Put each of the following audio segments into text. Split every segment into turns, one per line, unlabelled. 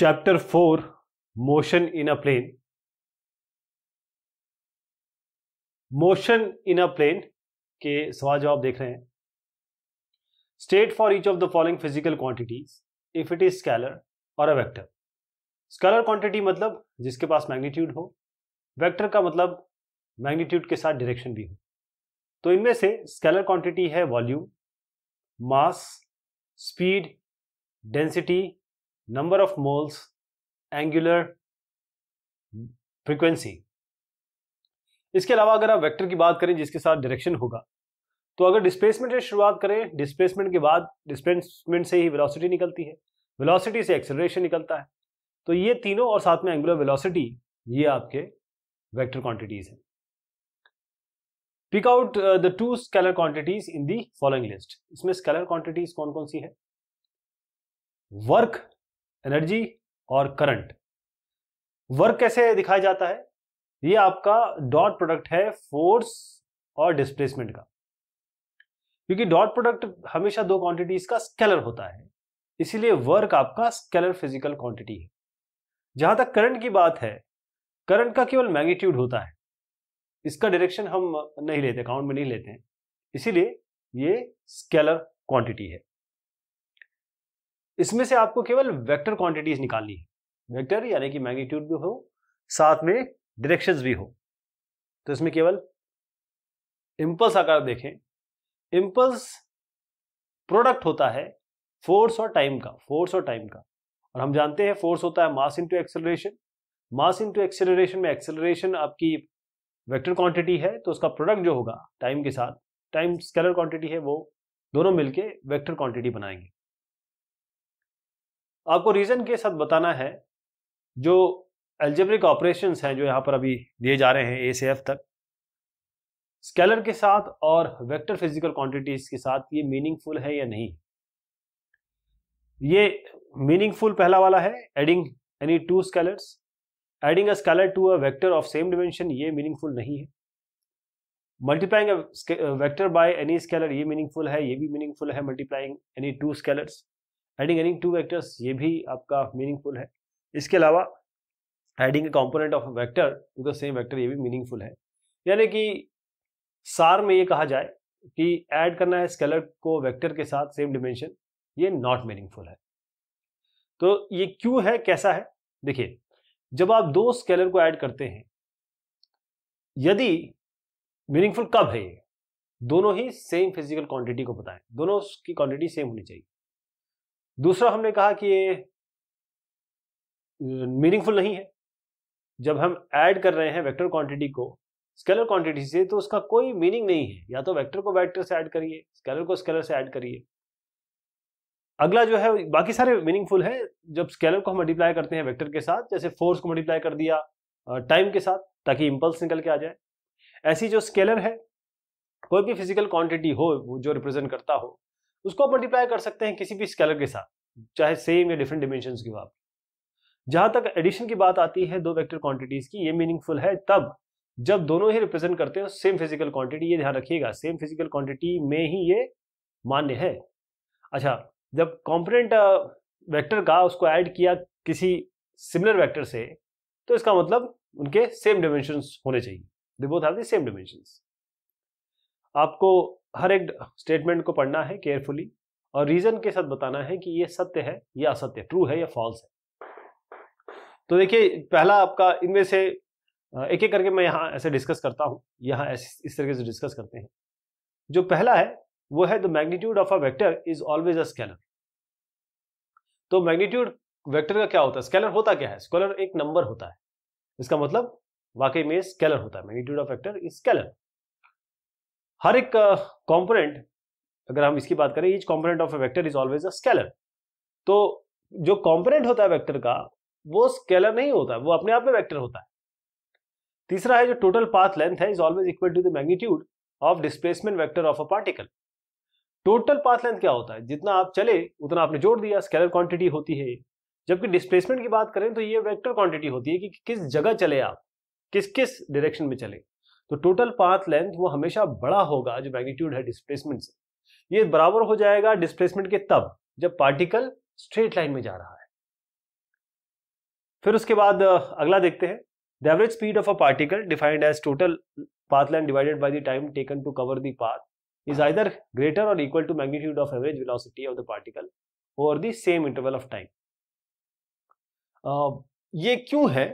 Chapter four motion in a plane motion in a plane के सवाल जवाब देख रहे हैं state for each of the following physical quantities if it is scalar और a vector scalar quantity मतलब जिसके पास मैग्नीट्यूड हो वेक्टर का मतलब मैग्नीट्यूड के साथ डायरेक्शन भी हो तो इनमें से स्केलर क्वांटिटी है volume mass speed density number of moles, angular frequency. इसके अलावा अगर आप वेक्टर की बात करें जिसके साथ डायरेक्शन होगा तो अगर डिस्प्लेसमेंट से शुरुआत करें डिस्प्लेसमेंट के बाद डिस्प्लेसमेंट से ही वेलोसिटी निकलती है वेलोसिटी से एक्सेलरेशन निकलता है तो ये तीनों और साथ में एंगुलर वेलोसिटी ये आपके वेक्टर क्वांटिटीज हैं pick out the two scalar quantities in the following list इसमें स्केलर क्वांटिटीज कौन कौन सी है वर्क एनर्जी और करंट वर्क कैसे दिखाया जाता है ये आपका डॉट प्रोडक्ट है फोर्स और डिस्प्लेसमेंट का क्योंकि डॉट प्रोडक्ट हमेशा दो क्वांटिटीज का स्केलर होता है इसीलिए वर्क आपका स्केलर फिजिकल क्वांटिटी है जहां तक करंट की बात है करंट का केवल मैग्नीट्यूड होता है इसका डायरेक्शन हम नहीं लेते काउंट में नहीं लेते हैं इसीलिए ये स्केलर क्वांटिटी है इसमें से आपको केवल वेक्टर क्वांटिटीज निकालनी है वेक्टर यानी कि मैग्नीट्यूड भी हो साथ में डायरेक्शंस भी हो तो इसमें केवल इम्पल्स आकार देखें इम्पल्स प्रोडक्ट होता है फोर्स और टाइम का फोर्स और टाइम का और हम जानते हैं फोर्स होता है mass into acceleration mass into acceleration में एक्सेलरेशन आपकी वेक्टर क्वांटिटी है तो उसका प्रोडक्ट जो होगा टाइम के साथ टाइम स्केलर क्वांटिटी है वो दोनों मिलके वेक्टर क्वांटिटी बनाएंगे आपको रीजन के साथ बताना है जो एल्जेब्रिक ऑपरेशन हैं जो यहाँ पर अभी दिए जा रहे हैं ए से एफ तक स्केलर के साथ और वेक्टर फिजिकल क्वांटिटीज के साथ ये मीनिंगफुल है या नहीं ये मीनिंगफुल पहला वाला है adding any two scalars adding a scalar to a vector of same dimension ये मीनिंगफुल नहीं है multiplying vector by any scalar ये मीनिंगफुल है ये भी मीनिंगफुल है multiplying any two scalars adding any two vectors ये भी आपका मीनिंगफुल है इसके अलावा adding a component of vector to the same vector ये भी मीनिंगफुल है यानी कि सार में ये कहा जाए कि ऐड करना है स्केलर को वेक्टर के साथ सेम डिमेंशन ये नॉट मीनिंगफुल है तो ये क्यों है कैसा है देखिए जब आप दो स्केलर को ऐड करते हैं यदि मीनिंगफुल कब है ये दोनों ही सेम फिजिकल क्वांटिटी को बताएं दोनों की क्वांटिटी सेम होनी चाहिए दूसरा हमने कहा कि ये मीनिंगफुल नहीं है जब हम ऐड कर रहे हैं वेक्टर क्वांटिटी को स्केलर क्वांटिटी से तो उसका कोई मीनिंग नहीं है या तो वेक्टर को वेक्टर से ऐड करिए स्केलर को स्केलर से ऐड करिए अगला जो है बाकी सारे मीनिंगफुल है जब स्केलर को हम मल्टीप्लाई करते हैं वेक्टर के साथ जैसे फोर्स को मल्टीप्लाई कर दिया टाइम के साथ ताकि इम्पल्स निकल के आ जाए ऐसी जो स्केलर है कोई भी फिजिकल क्वांटिटी हो वो जो रिप्रेजेंट करता हो उसको आप मल्टीप्लाई कर सकते हैं किसी भी स्केलर के साथ चाहे सेम या डिफरेंट डिमेंशन की बात जहां तक एडिशन की बात आती है दो वेक्टर क्वांटिटीज की ये मीनिंगफुल है तब जब दोनों ही रिप्रेजेंट करते हो सेम फिजिकल क्वांटिटी ये ध्यान रखिएगा सेम फिजिकल क्वांटिटी में ही ये मान्य है अच्छा जब कॉम्पोनेंट वेक्टर का उसको ऐड किया किसी सिमिलर वेक्टर से तो इसका मतलब उनके सेम डिमेंशंस होने चाहिए they both have the same dimension आपको हर एक स्टेटमेंट को पढ़ना है केयरफुली और रीजन के साथ बताना है कि ये सत्य है या असत्य ट्रू है या फॉल्स है तो देखिए पहला आपका इनमें से एक एक करके मैं यहाँ ऐसे डिस्कस करता हूँ यहाँ ऐसे इस तरीके से डिस्कस करते हैं जो पहला है वो है the magnitude of a vector is always a scalar तो मैग्नीट्यूड वेक्टर का क्या होता है स्केलर होता क्या है स्केलर एक नंबर होता है इसका मतलब वाकई में स्केलर होता है magnitude of vector is scalar हर एक कॉम्पोनेंट अगर हम इसकी बात करें each component of a vector is always a scalar तो जो कॉम्पोनेंट होता है वेक्टर का वो स्केलर नहीं होता वो अपने आप में वेक्टर होता है तीसरा है जो टोटल पाथ लेंथ है is always equal to the magnitude of displacement vector of a particle total path length क्या होता है जितना आप चले उतना आपने जोड़ दिया स्केलर क्वांटिटी होती है जबकि डिस्प्लेसमेंट की बात करें तो ये वेक्टर क्वांटिटी होती है कि किस जगह चले आप किस किस डायरेक्शन में चले तो टोटल पाथ लेंथ वो हमेशा बड़ा होगा जो मैग्नीट्यूड है डिस्प्लेसमेंट से ये बराबर हो जाएगा डिस्प्लेसमेंट के तब जब पार्टिकल स्ट्रेट लाइन में जा रहा है फिर उसके बाद अगला देखते हैं the average speed of a particle defined as total path length divided by the taken to cover the path is either greater or equal to magnitude of average velocity of the particle over the same interval of time ये क्यों है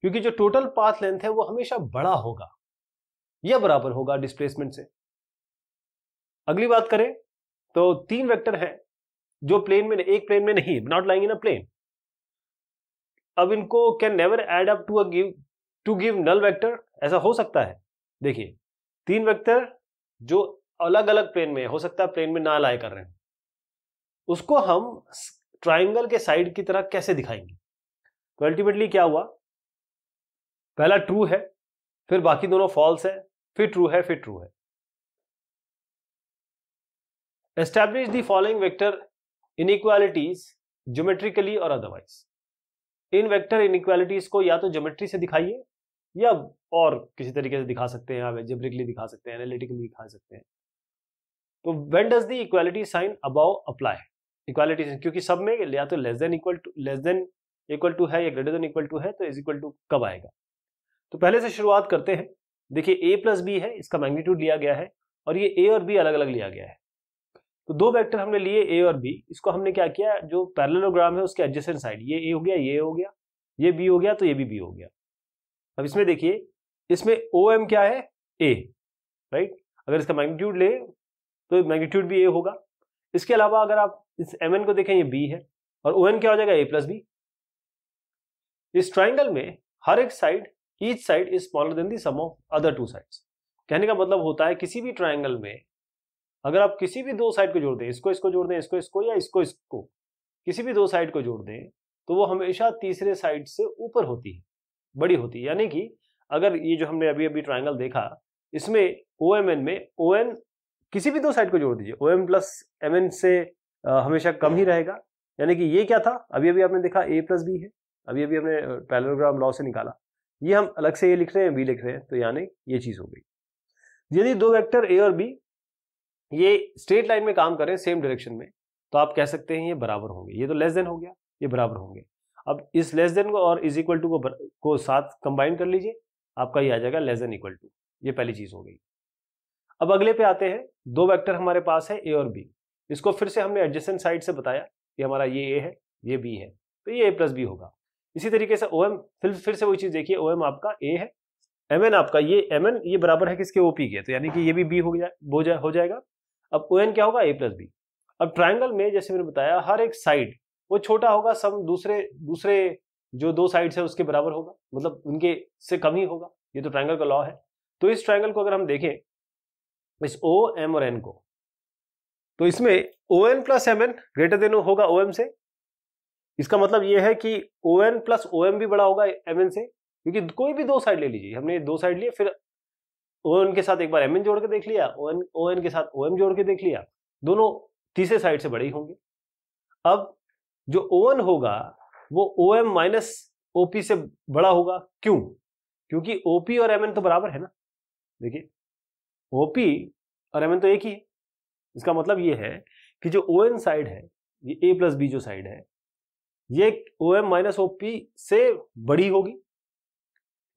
क्योंकि जो total path length है वो हमेशा बड़ा होगा यह बराबर होगा डिस्प्लेसमेंट से अगली बात करें तो तीन वेक्टर हैं जो प्लेन में एक प्लेन में नहीं not lying in a plane अब इनको can never add up to a give to give null vector ऐसा हो सकता है देखिए तीन वेक्टर जो अलग अलग प्लेन में हो सकता है प्लेन में ना लाए कर रहे हैं उसको हम ट्राइंगल के साइड की तरह कैसे दिखाएंगे तो अल्टीमेटली क्या हुआ पहला ट्रू है फिर बाकी दोनों फॉल्स है फिर ट्रू है फिर ट्रू है establish the following vector inequalities geometrically or otherwise इन वेक्टर इनइक्वालिटीज को या तो ज्योमेट्री से दिखाइए या और किसी तरीके से दिखा सकते हैं आप एजेब्रिकली दिखा सकते हैं एनालिटिकली दिखा सकते हैं तो when does the equality sign above apply equality क्योंकि सब में या तो less than equal to less than equal to है या ग्रेटर देन इक्वल टू है तो इज इक्वल टू कब आएगा तो पहले से शुरुआत करते हैं देखिए ए प्लस बी है इसका मैग्नीट्यूड लिया गया है और ये ए और बी अलग अलग लिया गया है तो दो वेक्टर हमने लिए ए और बी इसको हमने क्या किया जो पैरेललोग्राम है उसके एडजेसेंट साइड ये ए हो गया ये हो गया ये बी हो गया तो ये भी बी हो गया अब इसमें देखिए इसमें ओ एम क्या है ए राइट अगर इसका मैग्नीट्यूड ले तो मैग्नीट्यूड भी ए होगा इसके अलावा अगर आप इस एम एन को देखें ये बी है और ओ एन क्या हो जाएगा ए प्लस बी इस ट्राइंगल में हर एक side each side is smaller than the sum of other two sides कहने का मतलब होता है किसी भी ट्राइंगल में अगर आप किसी भी दो साइड को जोड़ दें इसको इसको जोड़ दें इसको इसको या इसको इसको किसी भी दो साइड को जोड़ दें तो वो हमेशा तीसरे साइड से ऊपर होती है बड़ी होती है यानी कि अगर ये जो हमने अभी अभी ट्राइंगल देखा इसमें ओ एम एन में ओ एन किसी भी दो साइड को जोड़ दीजिए O M plus M N से आ, हमेशा कम ही रहेगा यानी कि ये क्या था अभी अभी आपने देखा ए प्लस बी है अभी अभी हमने पैलोग्राम लॉ से निकाला ये हम अलग से ये लिख रहे हैं बी लिख रहे हैं तो यानी ये चीज हो गई यदि दो वेक्टर ए और बी ये स्ट्रेट लाइन में काम करें सेम डायरेक्शन में तो आप कह सकते हैं ये बराबर होंगे ये तो लेस देन हो गया ये बराबर होंगे अब इस लेस देन को और इज इक्वल टू को बर, को साथ कंबाइन कर लीजिए आपका ये आ जाएगा लेस देन इक्वल टू ये पहली चीज हो गई अब अगले पे आते हैं दो वेक्टर हमारे पास है ए और बी इसको फिर से हमने एडजस्टेंट साइड से बताया कि हमारा ये ए है ये बी है तो ये ए प्लस बी होगा इसी तरीके से ओ एम फिर फिर से वही चीज देखिए ओ एम आपका ए है एम एन आपका ये एम एन ये बराबर है किसके ओ पी के तो यानी कि ये भी बी हो जाए हो जाए हो जाएगा अब ओ एन क्या होगा ए प्लस बी अब ट्राइंगल में जैसे मैंने बताया हर एक साइड वो छोटा होगा सम दूसरे दूसरे जो दो साइड्स है उसके बराबर होगा मतलब उनके से कम ही होगा ये तो ट्राइंगल का लॉ है तो इस ट्राइंगल को अगर हम देखें इस ओ एम और एन को तो इसमें O N plus M N greater than होगा ओ एम से इसका मतलब ये है कि O N plus O M भी बड़ा होगा एम एन से क्योंकि कोई भी दो साइड ले लीजिए हमने दो साइड लिए फिर ओ एन के साथ एक बार एम एन जोड़ के देख लिया ओ एन ओ एन के साथ ओ एम जोड़ के देख लिया दोनों तीसरे साइड से बड़े ही होंगे अब जो ओ एन होगा वो O M minus O P से बड़ा होगा क्यों क्योंकि ओ पी और एम एन तो बराबर है ना देखिए ओ पी और एम एन तो एक ही है इसका मतलब ये है कि जो ओ एन साइड है ये ए प्लस बी जो साइड है ये O M minus O P से बड़ी होगी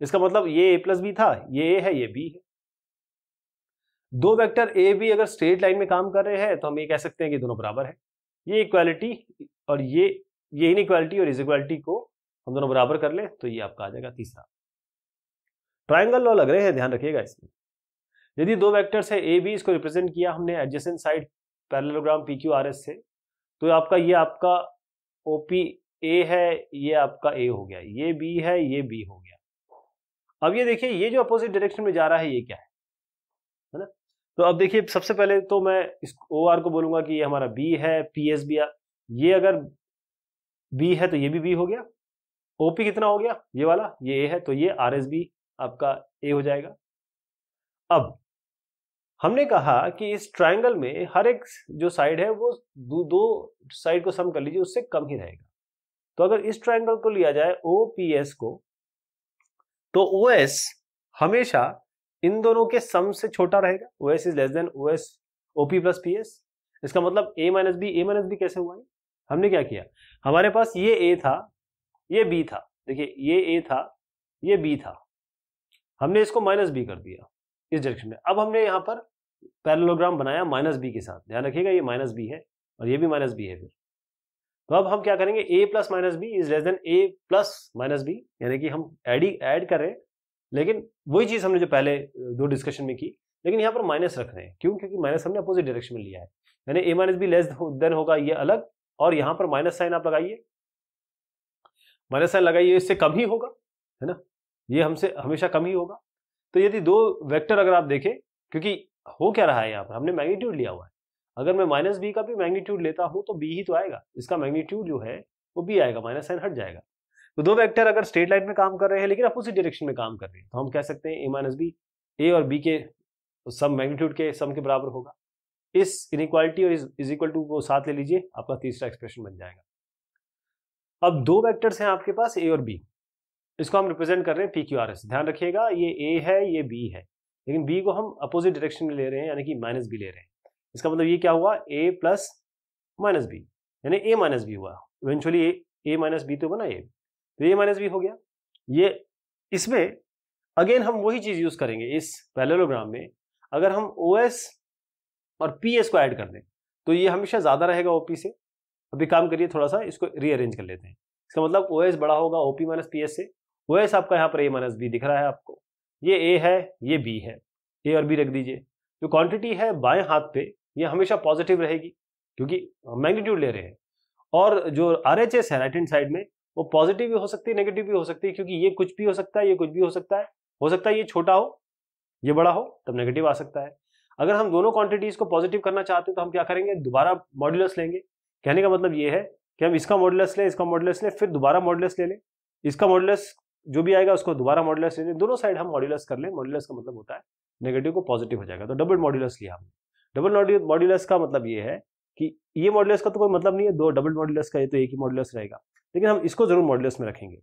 इसका मतलब ये ए प्लस बी था ये ए है ये बी है दो वेक्टर ए बी अगर स्ट्रेट लाइन में काम कर रहे हैं तो हम ये कह सकते हैं कि दोनों बराबर है ये इक्वालिटी और ये ये इन इक्वालिटी और इक्वालिटी को हम दोनों बराबर कर ले तो ये आपका आ जाएगा तीसरा ट्राइंगल लॉ लग रहे हैं ध्यान रखिएगा इसमें यदि दो वैक्टर्स है ए बी इसको रिप्रेजेंट किया हमने adjacent side parallelogram P Q R S से तो आपका ये आपका ओ पी ए है ये आपका ए हो गया ये बी है ये बी हो गया अब ये देखिए ये जो अपोजिट डायरेक्शन में जा रहा है ये क्या है है ना तो अब देखिए सबसे पहले तो मैं इस ओ आर को बोलूंगा कि ये हमारा बी है पी एस बी आर ये अगर बी है तो ये भी बी हो गया ओपी कितना हो गया ये वाला ये ए है तो ये आर एस बी आपका ए हो जाएगा अब हमने कहा कि इस ट्रायंगल में हर एक जो साइड है वो दो, दो साइड को सम कर लीजिए उससे कम ही रहेगा तो अगर इस ट्राइंगल को लिया जाए ओ पी एस को तो ओ एस हमेशा इन दोनों के सम से छोटा रहेगा O S is less than O S O P plus P S इसका मतलब A minus B A minus B कैसे हुआ है? हमने क्या किया हमारे पास ये ए था ये बी था देखिए ये ए था ये बी था हमने इसको माइनस बी कर दिया इस डायरेक्शन में अब हमने यहाँ पर पैरेललोग्राम बनाया माइनस बी के साथ ध्यान रखिएगा ये माइनस बी है और ये भी माइनस बी है फिर तो अब हम क्या करेंगे A plus minus B is less than A plus minus B यानी कि हम एड ही कर रहे हैं लेकिन वही चीज़ हमने जो पहले दो डिस्कशन में की लेकिन यहाँ पर माइनस रख रहे हैं क्यों क्योंकि माइनस हमने अपोजिट डायरेक्शन में लिया है यानी A minus B less than होगा ये अलग और यहाँ पर माइनस साइन आप लगाइए माइनस साइन लगाइए इससे कम ही होगा है ना ये हमसे हमेशा कम ही होगा तो यदि दो वेक्टर अगर आप देखें क्योंकि हो क्या रहा है यहाँ पर हमने मैग्नीट्यूड लिया हुआ है अगर मैं माइनस बी का भी मैग्नीट्यूड लेता हूँ तो बी ही तो आएगा इसका मैग्नीट्यूड जो है वो बी आएगा माइनस साइन हट जाएगा तो दो वेक्टर अगर स्ट्रेट लाइन में काम कर रहे हैं लेकिन अपोजिट डायरेक्शन में काम कर रहे हैं तो हम कह सकते हैं ए माइनस बी ए और बी के सम मैग्नीट्यूड के सम के बराबर होगा इस इनक्वालिटी और इज इक्वल टू को साथ ले लीजिए आपका तीसरा एक्सप्रेशन बन जाएगा अब दो वेक्टर्स हैं आपके पास ए और बी इसको हम रिप्रेजेंट कर रहे हैं पी क्यू आर एस ध्यान रखिएगा ये ए है ये बी है लेकिन बी को हम अपोजिट डायरेक्शन में ले रहे हैं यानी कि माइनस बी ले रहे हैं इसका मतलब ये क्या हुआ ए प्लस माइनस बी यानी ए माइनस बी हुआ इवेंचुअली ए माइनस बी तो बना ए तो ए माइनस बी हो गया ये इसमें अगेन हम वही चीज यूज करेंगे इस पैरेललोग्राम में अगर हम ओ एस और पी एस को ऐड कर दें तो ये हमेशा ज्यादा रहेगा ओपी से अभी काम करिए थोड़ा सा इसको रीअरेंज कर लेते हैं इसका मतलब ओ एस बड़ा होगा ओपी माइनस पी एस से ओ एस आपका यहाँ पर ए माइनस बी दिख रहा है आपको ये ए है ये बी है ए और बी रख दीजिए जो क्वांटिटी है बाएं हाथ पे ये हमेशा पॉजिटिव रहेगी क्योंकि मैग्नीट्यूड ले रहे हैं और जो आर एच एस है राइट हैंड साइड में वो पॉजिटिव भी हो सकती है नेगेटिव भी हो सकती है क्योंकि ये कुछ भी हो सकता है ये कुछ भी हो सकता है हो सकता है ये छोटा हो ये बड़ा हो तब नेगेटिव आ सकता है अगर हम दोनों क्वांटिटीज को पॉजिटिव करना चाहते हैं तो हम क्या करेंगे दोबारा मॉड्यूलस लेंगे कहने का मतलब ये है कि हम इसका मॉड्यूलस लें इसका मॉड्यूलस लें फिर दोबारा मॉड्यूलस ले लें इसका मॉड्यूलस जो भी आएगा उसको दोबारा मॉड्यूलस ले लें दोनों साइड हम मॉड्यूलस कर लें मॉड्यूलस का मतलब होता है नेगेटिव को पॉजिटिव हो जाएगा तो डबल मॉड्यूलस लिया हमने डबल मॉड्यूलस का मतलब ये है कि ये मॉड्यूलस का तो कोई मतलब नहीं है दो डबल मॉड्यूलस का ये तो एक ही मॉड्यूलस रहेगा लेकिन हम इसको जरूर मॉड्यूलस में रखेंगे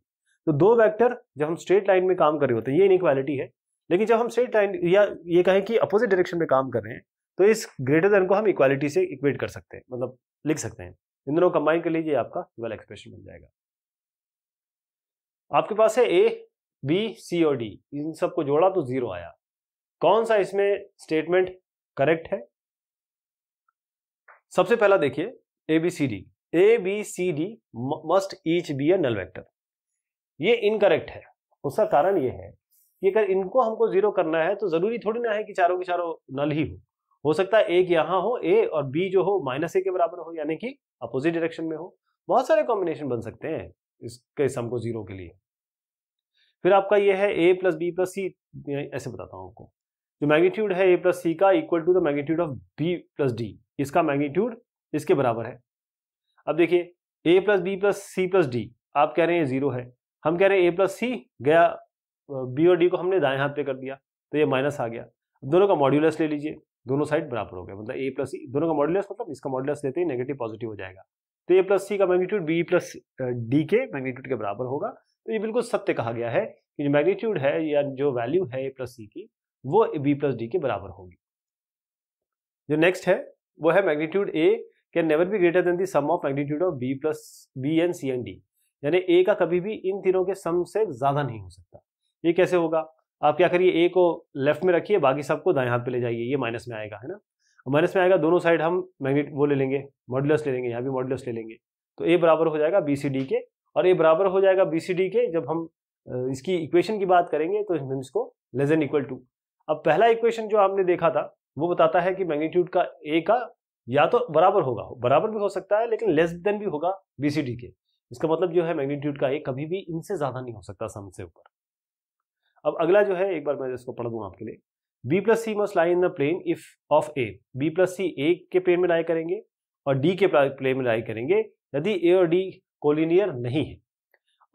तो दो वैक्टर जब हम स्ट्रेट लाइन में काम कर रहे होते हैं ये इक्वालिटी है लेकिन जब हम स्ट्रेट लाइन या ये कहें कि अपोजिट डायरेक्शन में काम कर रहे हैं तो इस ग्रेटर देन को हम इक्वालिटी से इक्वेट कर सकते हैं मतलब लिख सकते हैं इन दोनों कंबाइन कर लीजिए आपका वाला एक्सप्रेशन बन जाएगा आपके पास है ए बी सी और डी इन सबको जोड़ा तो जीरो आया कौन सा इसमें स्टेटमेंट करेक्ट है सबसे पहला देखिए A B C D A B C D must each be a null vector ये इनकरेक्ट है उसका कारण ये है कि अगर इनको हमको जीरो करना है तो जरूरी थोड़ी ना है कि चारों के चारों नल ही हो हो सकता है एक यहाँ हो ए और बी जो हो माइनस ए के बराबर हो यानी कि अपोजिट डायरेक्शन में हो बहुत सारे कॉम्बिनेशन बन सकते हैं इसके सम को जीरो के लिए फिर आपका ये है A plus B plus C ऐसे बताता हूँ आपको जो मैग्नीट्यूड है ए प्लस सी का equal to the magnitude of B plus D इसका मैग्नीट्यूड इसके बराबर है अब देखिए A plus B plus C plus D आप कह रहे हैं जीरो है हम कह रहे हैं ए प्लस सी गया बी और डी को हमने दाएं हाथ पे कर दिया तो ये माइनस आ गया दोनों का मॉड्यूलस ले लीजिए दोनों साइड बराबर हो गया मतलब ए प्लस सी दोनों का मॉड्यूलस मतलब इसका मॉड्यूलस लेते ही नेगेटिव पॉजिटिव हो जाएगा तो ए प्लस सी का मैग्नीट्यूड बी प्लस डी के मैग्नीट्यूड के बराबर होगा तो ये बिल्कुल सत्य कहा गया है कि जो मैग्नीट्यूड है या जो वैल्यू है ए प्लस सी की वो बी प्लस डी के बराबर होगी जो नेक्स्ट है वो है magnitude A can never be greater than the sum of magnitude of B plus B and C and D यानी ए का कभी भी इन तीनों के सम से ज्यादा नहीं हो सकता ये कैसे होगा आप क्या करिए ए को लेफ्ट में रखिए बाकी सबको दाएं हाथ पे ले जाइए ये माइनस में आएगा है ना माइनस में आएगा दोनों साइड हम मैग्नेट वो ले लेंगे मॉडुलस ले लेंगे यहाँ भी मॉडुलस ले लेंगे तो ए बराबर हो जाएगा बी सी डी के और ए बराबर हो जाएगा बी सी डी के जब हम इसकी इक्वेशन की बात करेंगे तो हम इसको लेस एन इक्वल टू अब पहला इक्वेशन जो आपने देखा था वो बताता है कि मैग्नीट्यूड का ए का या तो बराबर होगा बराबर भी हो सकता है लेकिन लेस देन भी होगा बीसीडी के इसका मतलब जो है मैग्नीट्यूड का ए कभी भी इनसे ज्यादा नहीं हो सकता सम से ऊपर अब अगला जो है एक बार मैं इसको पढ़ दूँ आपके लिए B plus C must lie in the plane if of A B plus C A के प्लेन में लाई करेंगे और डी के प्लेन में लाई करेंगे यदि ए और डी कोलिनियर नहीं है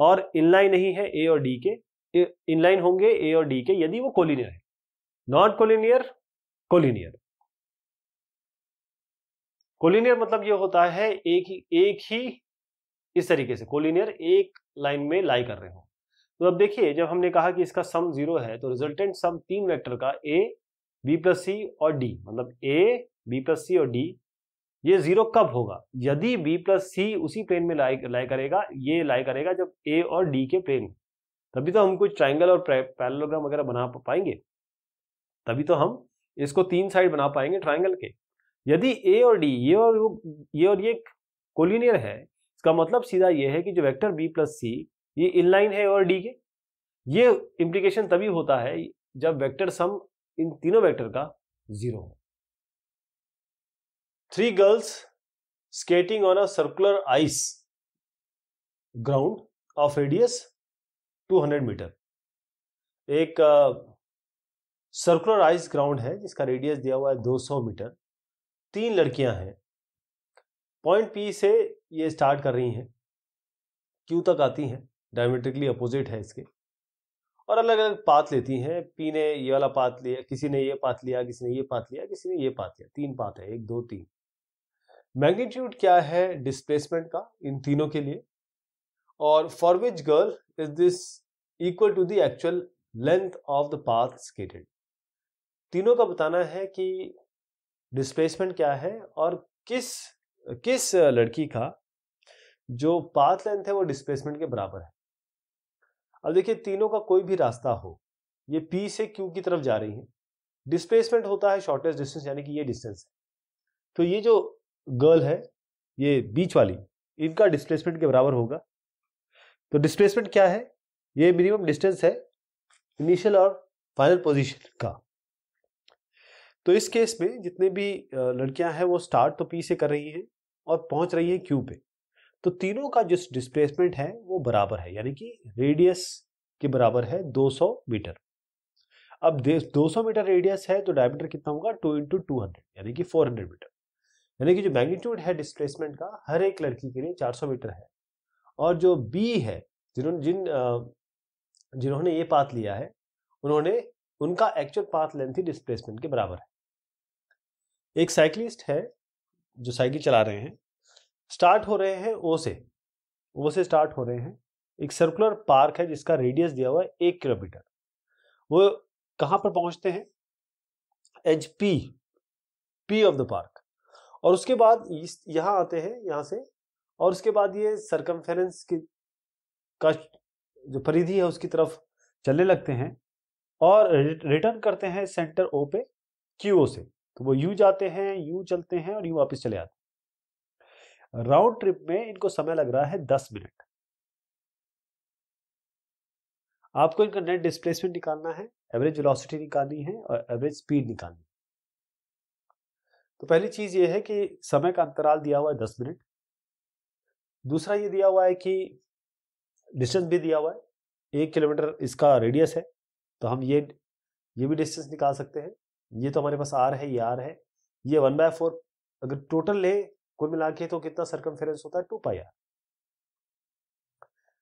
और इनलाइन नहीं है ए और डी के इनलाइन होंगे ए और डी के यदि वो कोलिनियर है नॉन कोलिनियर कोलिनियर कोलिनियर मतलब ये होता है एक ही एक ही इस तरीके से कोलिनियर एक लाइन में लाई कर रहे हो तो अब देखिए जब हमने कहा कि इसका सम जीरो है तो रिजल्टेंट सम तीन वेक्टर का ए बी प्लस सी और डी मतलब ए बी प्लस सी और डी ये जीरो कब होगा यदि बी प्लस सी उसी प्लेन में लाई लाई करेगा ये लाई करेगा जब ए और डी के प्लेन तभी तो हम कुछ ट्राइंगल और पैरलोग्राम वगैरह बना पाएंगे तभी तो हम इसको तीन साइड बना पाएंगे ट्राइंगल के यदि ए और डी ये और वो ये और ये कोलिनियर है इसका मतलब सीधा ये है कि जो वेक्टर बी प्लस सी ये इनलाइन है और डी के ये इम्प्लीकेशन तभी होता है जब वेक्टर सम इन तीनों वेक्टर का जीरो हो three girls skating on a circular ice ground of radius 200 metre एक सर्कुलराइज ग्राउंड है जिसका रेडियस दिया हुआ है 200 मीटर तीन लड़कियां हैं पॉइंट पी से ये स्टार्ट कर रही हैं क्यू तक आती हैं डायमेट्रिकली अपोजिट है इसके और अलग अलग पाथ लेती हैं पी ने ये वाला पाथ लिया किसी ने ये पाथ लिया किसी ने ये पाथ लिया किसी ने ये पाथ लिया तीन पाथ है एक दो तीन मैग्नीट्यूड क्या है डिस्प्लेसमेंट का इन तीनों के लिए और for which girl is this equal to the actual length of the path skated तीनों का बताना है कि डिस्प्लेसमेंट क्या है और किस किस लड़की का जो पाथ लेंथ है वो डिस्प्लेसमेंट के बराबर है अब देखिए तीनों का कोई भी रास्ता हो ये P से Q की तरफ जा रही है डिस्प्लेसमेंट होता है शॉर्टेस्ट डिस्टेंस यानी कि ये डिस्टेंस है तो ये जो गर्ल है ये बीच वाली इनका डिस्प्लेसमेंट के बराबर होगा तो डिस्प्लेसमेंट क्या है ये मिनिमम डिस्टेंस है इनिशियल और फाइनल पोजीशन का तो इस केस में जितने भी लड़कियां हैं वो स्टार्ट तो पी से कर रही हैं और पहुंच रही हैं क्यू पे तो तीनों का जिस डिस्प्लेसमेंट है वो बराबर है यानी कि रेडियस के बराबर है 200 मीटर अब 200 मीटर रेडियस है तो डायमीटर कितना होगा टू इंटू टू यानी कि 400 मीटर यानी कि जो मैग्नीट्यूड है डिस्प्लेसमेंट का हर एक लड़की के लिए 400 मीटर है और जो बी है जिन्होंने जिन जिन्होंने ये पाथ लिया है उन्होंने उनका एक्चुअल पाथ लेंथ ही डिस्प्लेसमेंट के बराबर है एक साइकिलिस्ट है जो साइकिल चला रहे हैं स्टार्ट हो रहे हैं ओ से ओ से स्टार्ट हो रहे हैं एक सर्कुलर पार्क है जिसका रेडियस दिया हुआ है एक किलोमीटर वो कहाँ पर पहुँचते हैं H P P of the park और उसके बाद यहाँ आते हैं यहाँ से और उसके बाद ये सरकमफेरेंस की का जो परिधि है उसकी तरफ चलने लगते हैं और रिटर्न करते हैं सेंटर ओ पे क्यू ओ से तो वो यू जाते हैं यू चलते हैं और यू वापस चले आते हैं राउंड ट्रिप में इनको समय लग रहा है दस मिनट आपको इनका नेट डिस्प्लेसमेंट निकालना है एवरेज वेलोसिटी निकालनी है और एवरेज स्पीड निकालनी है तो पहली चीज ये है कि समय का अंतराल दिया हुआ है दस मिनट दूसरा ये दिया हुआ है कि डिस्टेंस भी दिया हुआ है एक किलोमीटर इसका रेडियस है तो हम ये ये भी डिस्टेंस निकाल सकते हैं ये तो हमारे पास आर है ये आर है ये वन बाय फोर अगर टोटल ले कुल मिला के तो कितना सरकम होता है टू पाई आर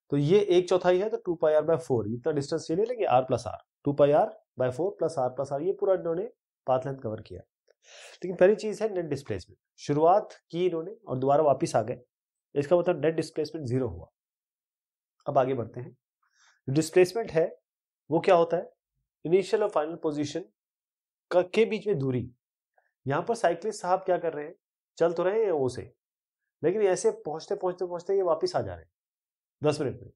तो ये एक चौथाई है तो two pi R by four इतना डिस्टेंस ये ले लेंगे R plus R two pi R by four plus R plus R ये पूरा इन्होंने पाथ लेंथ कवर किया लेकिन पहली चीज है नेट डिस्प्लेसमेंट शुरुआत की इन्होंने और दोबारा वापिस आ गए इसका मतलब नेट डिस्प्लेसमेंट जीरो हुआ अब आगे बढ़ते हैं डिस्प्लेसमेंट है वो क्या होता है इनिशियल और फाइनल पोजिशन के बीच में दूरी यहाँ पर साइकिलिस्ट साहब क्या कर रहे हैं चल तो रहे हैं ओ से लेकिन ऐसे पहुंचते पहुंचते पहुंचते ये वापस आ जा रहे हैं दस मिनट में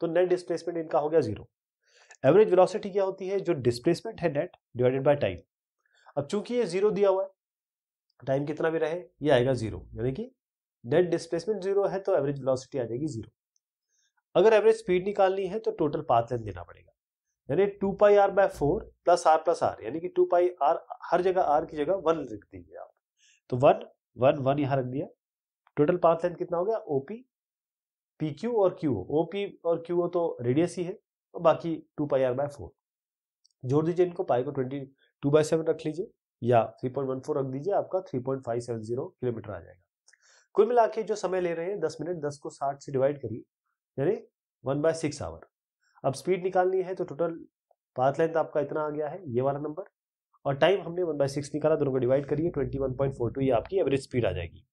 तो नेट डिस्प्लेसमेंट इनका हो गया जीरो एवरेज वेलोसिटी क्या होती है जो डिस्प्लेसमेंट है नेट डिवाइडेड बाय टाइम अब चूंकि ये जीरो दिया हुआ है टाइम कितना भी रहे ये आएगा जीरो यानी कि नेट डिस्प्लेसमेंट जीरो है तो एवरेज वेलोसिटी आ जाएगी जीरो अगर एवरेज स्पीड निकालनी है तो टोटल पाथ लेंथ देना पड़ेगा यानी two pi R by four plus R plus R यानी कि टू पाई आर हर जगह आर की जगह वन लिख दीजिए आप तो वन वन वन यहाँ रख दिया टोटल पाथ लेंथ कितना हो गया ओपी पी क्यू और क्यू ओ पी और क्यू ओ तो रेडियस ही है और बाकी two pi R by four जोड़ दीजिए इनको पाई को ट्वेंटी टू बाई सेवन रख लीजिए या थ्री पॉइंट वन फोर रख दीजिए आपका three point five seven zero kilometre आ जाएगा कुल मिला के जो समय ले रहे हैं दस मिनट दस को साठ से डिवाइड करिए यानी वन बाय सिक्स आवर अब स्पीड निकालनी है तो टोटल पाथ लेंथ आपका इतना आ गया है ये वाला नंबर और टाइम हमने वन बाई सिक्स निकाला दोनों को डिवाइड करिए twenty one point four two ये आपकी एवरेज स्पीड आ जाएगी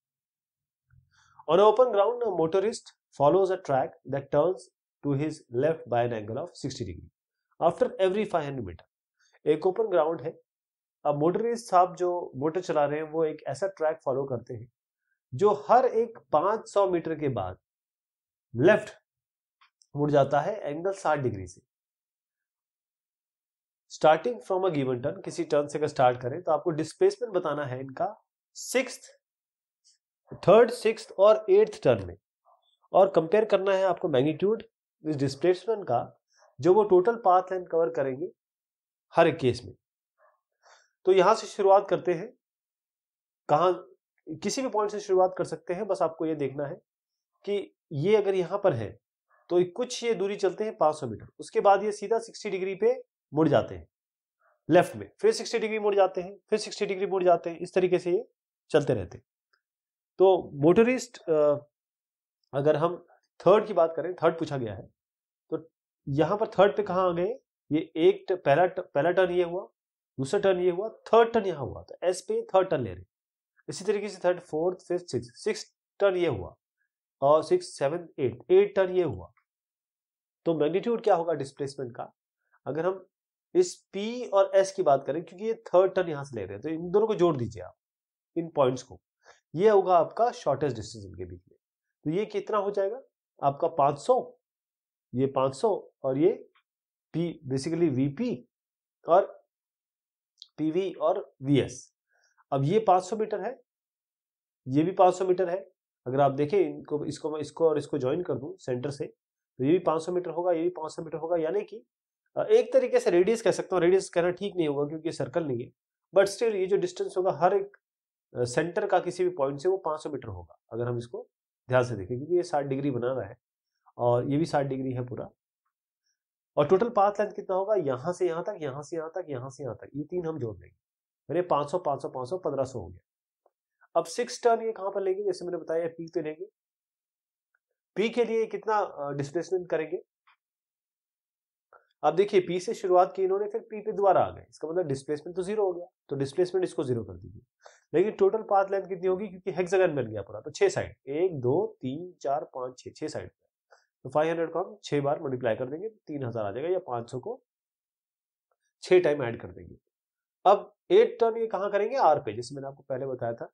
on open ground motorist follows a track that turns to his left by an angle of sixty degree after every five hundred metre एक open ground है अब motorist साहब जो motor चला रहे हैं वो एक ऐसा ट्रैक फॉलो करते हैं जो हर एक 500 मीटर के बाद लेफ्ट मुड़ जाता है एंगल 60 डिग्री से starting from a given turn किसी टर्न से अगर स्टार्ट करें तो आपको डिस्प्लेसमेंट बताना है इनका सिक्स थर्ड सिक्स और एट्थ टर्न में और कंपेयर करना है आपको मैग्नीट्यूड इस डिस्प्लेसमेंट का जो वो टोटल पाथ लाइन कवर करेंगे हर एक केस में तो यहां से शुरुआत करते हैं कहा किसी भी पॉइंट से शुरुआत कर सकते हैं बस आपको ये देखना है कि ये अगर यहां पर है तो कुछ ये दूरी चलते हैं 500 मीटर उसके बाद ये सीधा 60 डिग्री पे मुड़ जाते हैं लेफ्ट में फिर 60 डिग्री मुड़ जाते हैं फिर 60 डिग्री मुड़ जाते हैं इस तरीके से ये चलते रहते हैं तो मोटरिस्ट अगर हम थर्ड की बात करें थर्ड पूछा गया है तो यहाँ पर थर्ड पे कहा आ गए ये एक पहला पहला टर्न ये हुआ दूसरा टर्न ये हुआ थर्ड टर्न यहां हुआ तो एस पे थर्ड टर्न ले रहे इसी तरीके से third fourth fifth six six turn ये हुआ और six seven eight eight turn ये हुआ तो मैग्नीट्यूड क्या होगा डिस्प्लेसमेंट का अगर हम इस P और S की बात करें क्योंकि ये थर्ड टर्न यहां से ले रहे हैं तो इन दोनों को जोड़ दीजिए आप इन पॉइंट्स को ये होगा आपका शॉर्टेस्ट डिस्टेंस इनके बीच में तो ये कितना हो जाएगा आपका 500 ये 500 और ये P बेसिकली VP और PV और VS अब ये 500 मीटर है ये भी 500 मीटर है अगर आप देखें इनको इसको मैं इसको और इसको ज्वाइन कर दूँ सेंटर से तो ये भी 500 मीटर होगा ये भी 500 मीटर होगा यानी कि एक तरीके से रेडियस कह सकता हूँ रेडियस कहना ठीक नहीं होगा क्योंकि सर्कल नहीं है बट स्टिल ये जो डिस्टेंस होगा हर एक सेंटर का किसी भी पॉइंट से वो 500 मीटर होगा अगर हम इसको ध्यान से देखें क्योंकि ये 60 डिग्री बना रहा है और ये भी 60 डिग्री है पूरा और टोटल पाथ लेंथ कितना होगा यहाँ से यहाँ तक यहाँ से यहाँ तक यहाँ से यहाँ तक ये यह तीन हम जोड़ लेंगे मैंने पाँच सौ पंद्रह सौ हो गया अब सिक्स टर्न ये कहां पर लेंगे जैसे मैंने बताया पी पे लेंगे पी के लिए कितना डिस्प्लेसमेंट करेंगे अब देखिए पी से शुरुआत की इन्होंने फिर पी पे दोबारा आ गए इसका मतलब डिस्प्लेसमेंट तो जीरो हो गया तो डिस्प्लेसमेंट इसको जीरो कर दीजिए लेकिन टोटल पाथ लेंथ कितनी होगी क्योंकि हेक्सागन बन गया पूरा तो छह साइड एक दो तीन चार पांच छह छह साइड तो फाइव हंड्रेड को हम छह बार मल्टीप्लाई कर देंगे तीन हज़ार आ जाएगा या पांच सौ को छह टाइम ऐड कर देंगे अब एट टर्न ये कहां करेंगे आर पे जैसे मैंने आपको पहले बताया था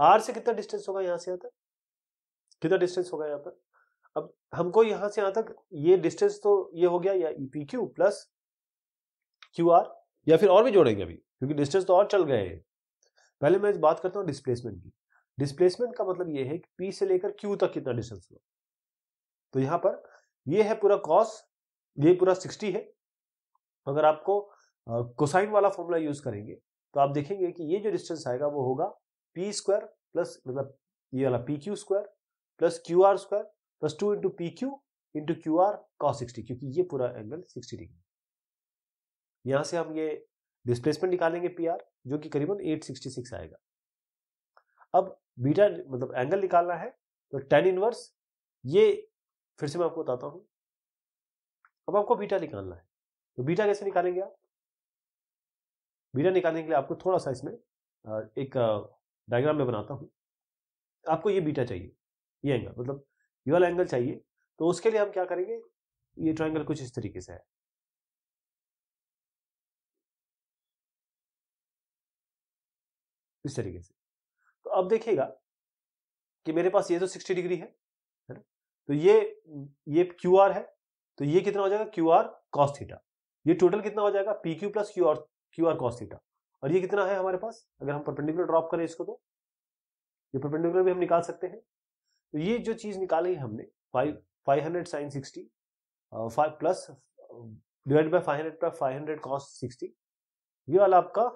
आर से कितना डिस्टेंस होगा यहाँ से यहाँ तक कितना डिस्टेंस होगा यहाँ पर अब हमको यहाँ से यहाँ तक ये डिस्टेंस तो ये हो गया या P Q plus Q R या फिर और भी जोड़ेंगे अभी क्योंकि डिस्टेंस तो और चल गए हैं पहले मैं बात करता हूँ डिस्प्लेसमेंट की डिस्प्लेसमेंट का मतलब ये है कि पी से लेकर क्यू तक कितना डिस्टेंस हुआ तो यहाँ पर ये है पूरा कॉस ये पूरा सिक्सटी है अगर आपको कोसाइन वाला फॉर्मूला यूज करेंगे तो आप देखेंगे कि ये जो डिस्टेंस आएगा वो होगा पी स्क्वायर प्लस मतलब ये वाला P Q square plus Q R square plus two into P Q into Q R cos sixty क्योंकि ये पूरा एंगल सिक्सटी डिग्री यहाँ से हम ये डिस्प्लेसमेंट निकालेंगे पी आर जो कि करीबन एट सिक्सटी सिक्स आएगा अब बीटा मतलब एंगल निकालना है तो टेन इनवर्स ये फिर से मैं आपको बताता हूँ अब आपको बीटा निकालना है तो बीटा कैसे निकालेंगे आप बीटा निकालने के लिए आपको थोड़ा सा इसमें एक डायग्राम में बनाता हूँ आपको ये बीटा चाहिए ये एंगल मतलब ये वाला एंगल चाहिए तो उसके लिए हम क्या करेंगे ये ट्राइंगल कुछ इस तरीके से है इस तरीके से तो अब देखिएगा कि मेरे पास ये तो 60 डिग्री है है ना तो ये ये क्यू आर है तो ये कितना हो जाएगा क्यू आर कॉस थीटा ये टोटल कितना हो जाएगा P Q plus Q R Q R cos theta और ये कितना है हमारे पास अगर हम परपेंडिकुलर ड्रॉप करें इसको तो ये परपेंडिकुलर भी हम निकाल सकते हैं तो ये जो चीज निकाली हमने five five hundred sine sixty plus divide ये वाला आपका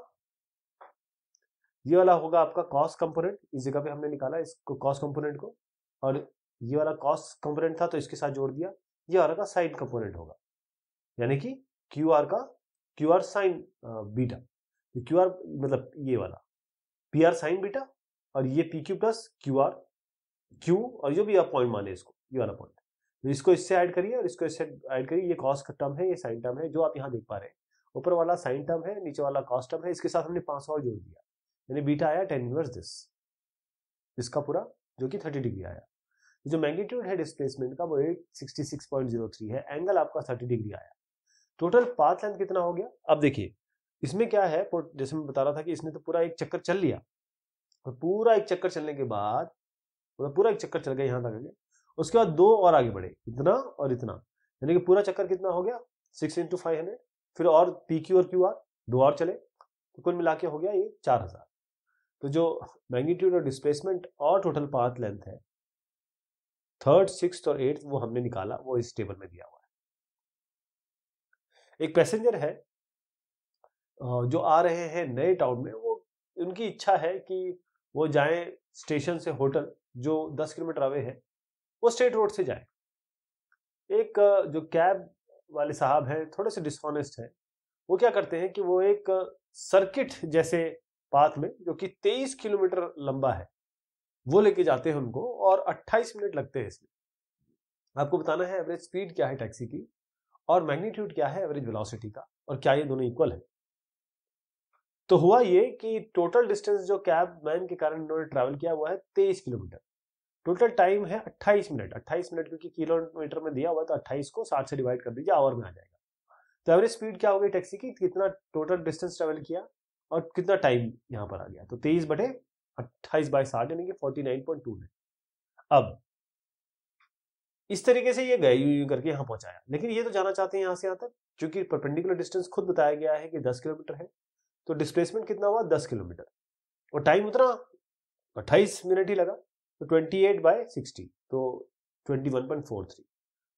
ये वाला होगा आपका कॉस कंपोनेंट इस जगह पे हमने निकाला इसको कॉस कंपोनेंट को और ये वाला कॉस कंपोनेंट था तो इसके साथ जोड़ दिया ये वाला का साइन कंपोनेंट होगा यानी कि क्यू आर का Q R sine beta Q R मतलब ये वाला पी आर साइन बीटा और ये P Q plus Q R Q और जो भी आप पॉइंट माने इसको ये वाला पॉइंट तो इसको इससे ऐड करिए और इसको इससे ऐड करिए ये कॉस्ट का टर्म है ये साइन टर्म है जो आप यहाँ देख पा रहे हैं ऊपर वाला साइन टर्म है नीचे वाला कॉस्ट टर्म है इसके साथ हमने पांच और जोड़ दिया यानी बीटा आया टेन इनवर्स दिस इसका पूरा जो कि थर्टी डिग्री आया जो मैग्नीट्यूड है डिस्प्लेसमेंट का वो eight sixty six point zero three है एंगल आपका थर्टी डिग्री आया टोटल पाथ लेंथ कितना हो गया अब देखिए इसमें क्या है जैसे मैं बता रहा था कि इसने तो पूरा एक चक्कर चल लिया और पूरा एक चक्कर चलने के बाद मतलब पूरा एक चक्कर चल गया यहाँ तक आगे उसके बाद दो और आगे बढ़े इतना और इतना यानी कि पूरा चक्कर कितना हो गया सिक्स इंटू फाइव हंड्रेड फिर और पी क्यू और क्यू आर दो और चले तो कुल मिला के हो गया ये चार हजार तो जो मैग्नीट्यूड और डिस्प्लेसमेंट और टोटल पाथ लेंथ है थर्ड सिक्स और एट्थ वो हमने निकाला वो इस टेबल में दिया हुआ है एक पैसेंजर है जो आ रहे हैं नए टाउन में वो उनकी इच्छा है कि वो जाए स्टेशन से होटल जो दस किलोमीटर अवे है वो स्टेट रोड से जाए एक जो कैब वाले साहब हैं थोड़े से डिसऑनेस्ट हैं वो क्या करते हैं कि वो एक सर्किट जैसे पाथ में जो कि तेईस किलोमीटर लंबा है वो लेके जाते हैं उनको और अट्ठाईस मिनट लगते हैं इसमें आपको बताना है एवरेज स्पीड क्या है टैक्सी की और मैग्नीट्यूड क्या है एवरेज वेलोसिटी का और क्या ये दोनों इक्वल है तो हुआ ये कि टोटल डिस्टेंस जो कैब मैन के कारण इन्होंने ट्रैवल किया हुआ है तेईस किलोमीटर टोटल टाइम है अट्ठाईस मिनट अट्ठाईस मिनट क्योंकि किलोमीटर में दिया हुआ है तो अट्ठाईस को साठ से डिवाइड कर दीजिए आवर में आ जाएगा तो एवरेज स्पीड क्या होगी टैक्सी की कितना टोटल डिस्टेंस ट्रेवल किया और कितना टाइम यहाँ पर आ गया तो तेईस बटे अट्ठाईस बाई साठ यानी कि फोर्टी नाइन पॉइंट टू है अब इस तरीके से ये गए यू यू करके यहाँ पहुंचाया लेकिन ये तो जाना चाहते हैं यहाँ से यहाँ तक क्योंकि परपेंडिकुलर डिस्टेंस खुद बताया गया है कि दस किलोमीटर है तो डिस्प्लेसमेंट कितना हुआ दस किलोमीटर और टाइम उतना अट्ठाईस मिनट ही लगा तो ट्वेंटी एट बाई सिक्सटी तो twenty one point four three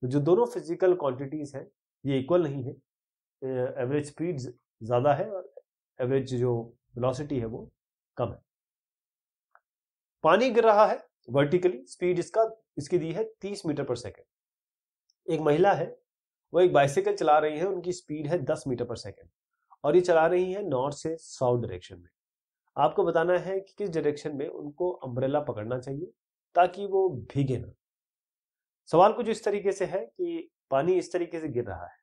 तो जो दोनों फिजिकल क्वांटिटीज़ हैं ये इक्वल नहीं है एवरेज स्पीड ज़्यादा है और एवरेज जो वेलोसिटी है वो कम है पानी गिर रहा है वर्टिकली स्पीड इसका इसकी दी है तीस मीटर पर सेकेंड एक महिला है वो एक बाइसाइकिल चला रही है उनकी स्पीड है दस मीटर पर सेकेंड और ये चला रही है नॉर्थ से साउथ डायरेक्शन में आपको बताना है कि किस डायरेक्शन में उनको अम्ब्रेला पकड़ना चाहिए ताकि वो भीगे ना सवाल कुछ इस तरीके से है कि पानी इस तरीके से गिर रहा है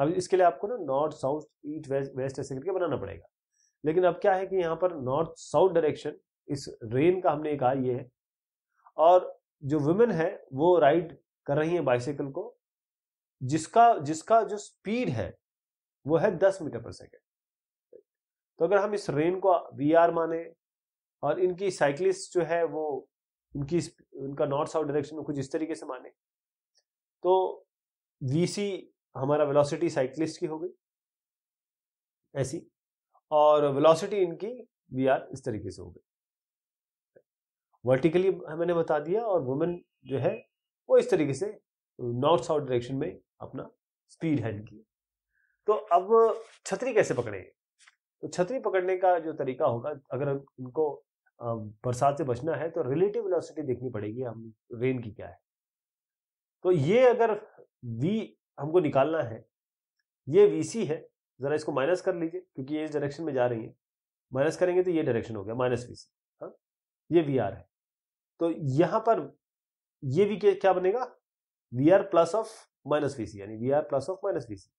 अब इसके लिए आपको ना north south east west west ऐसे करके बनाना पड़ेगा लेकिन अब क्या है कि यहाँ पर नॉर्थ साउथ डायरेक्शन इस रेन का हमने कहा ये है और जो वुमेन है वो राइड कर रही है बाइसाइकिल को जिसका जिसका जो स्पीड है वो है दस मीटर पर सेकेंड तो अगर हम इस रेन को वी आर माने और इनकी साइकिलिस्ट जो है वो उनकी उनका नॉर्थ साउथ डायरेक्शन में कुछ इस तरीके से माने तो वी सी हमारा वेलोसिटी साइकिलिस्ट की हो गई ऐसी और वेलोसिटी इनकी वी आर इस तरीके से हो गई वर्टिकली मैंने बता दिया और वुमेन जो है वो इस तरीके से नॉर्थ साउथ डायरेक्शन में अपना स्पीड हैंड किया तो अब छतरी कैसे पकड़ेंगे तो छतरी पकड़ने का जो तरीका होगा अगर उनको बरसात से बचना है तो रिलेटिव वेलोसिटी देखनी पड़ेगी हम रेन की क्या है तो ये अगर v हमको निकालना है ये वी सी है ज़रा इसको माइनस कर लीजिए क्योंकि ये इस डायरेक्शन में जा रही है माइनस करेंगे तो ये डायरेक्शन हो गया माइनस वी सी हाँ ये वी आर है तो यहाँ पर ये वी क्या बनेगा V R plus of minus V C यानी V R plus of minus V C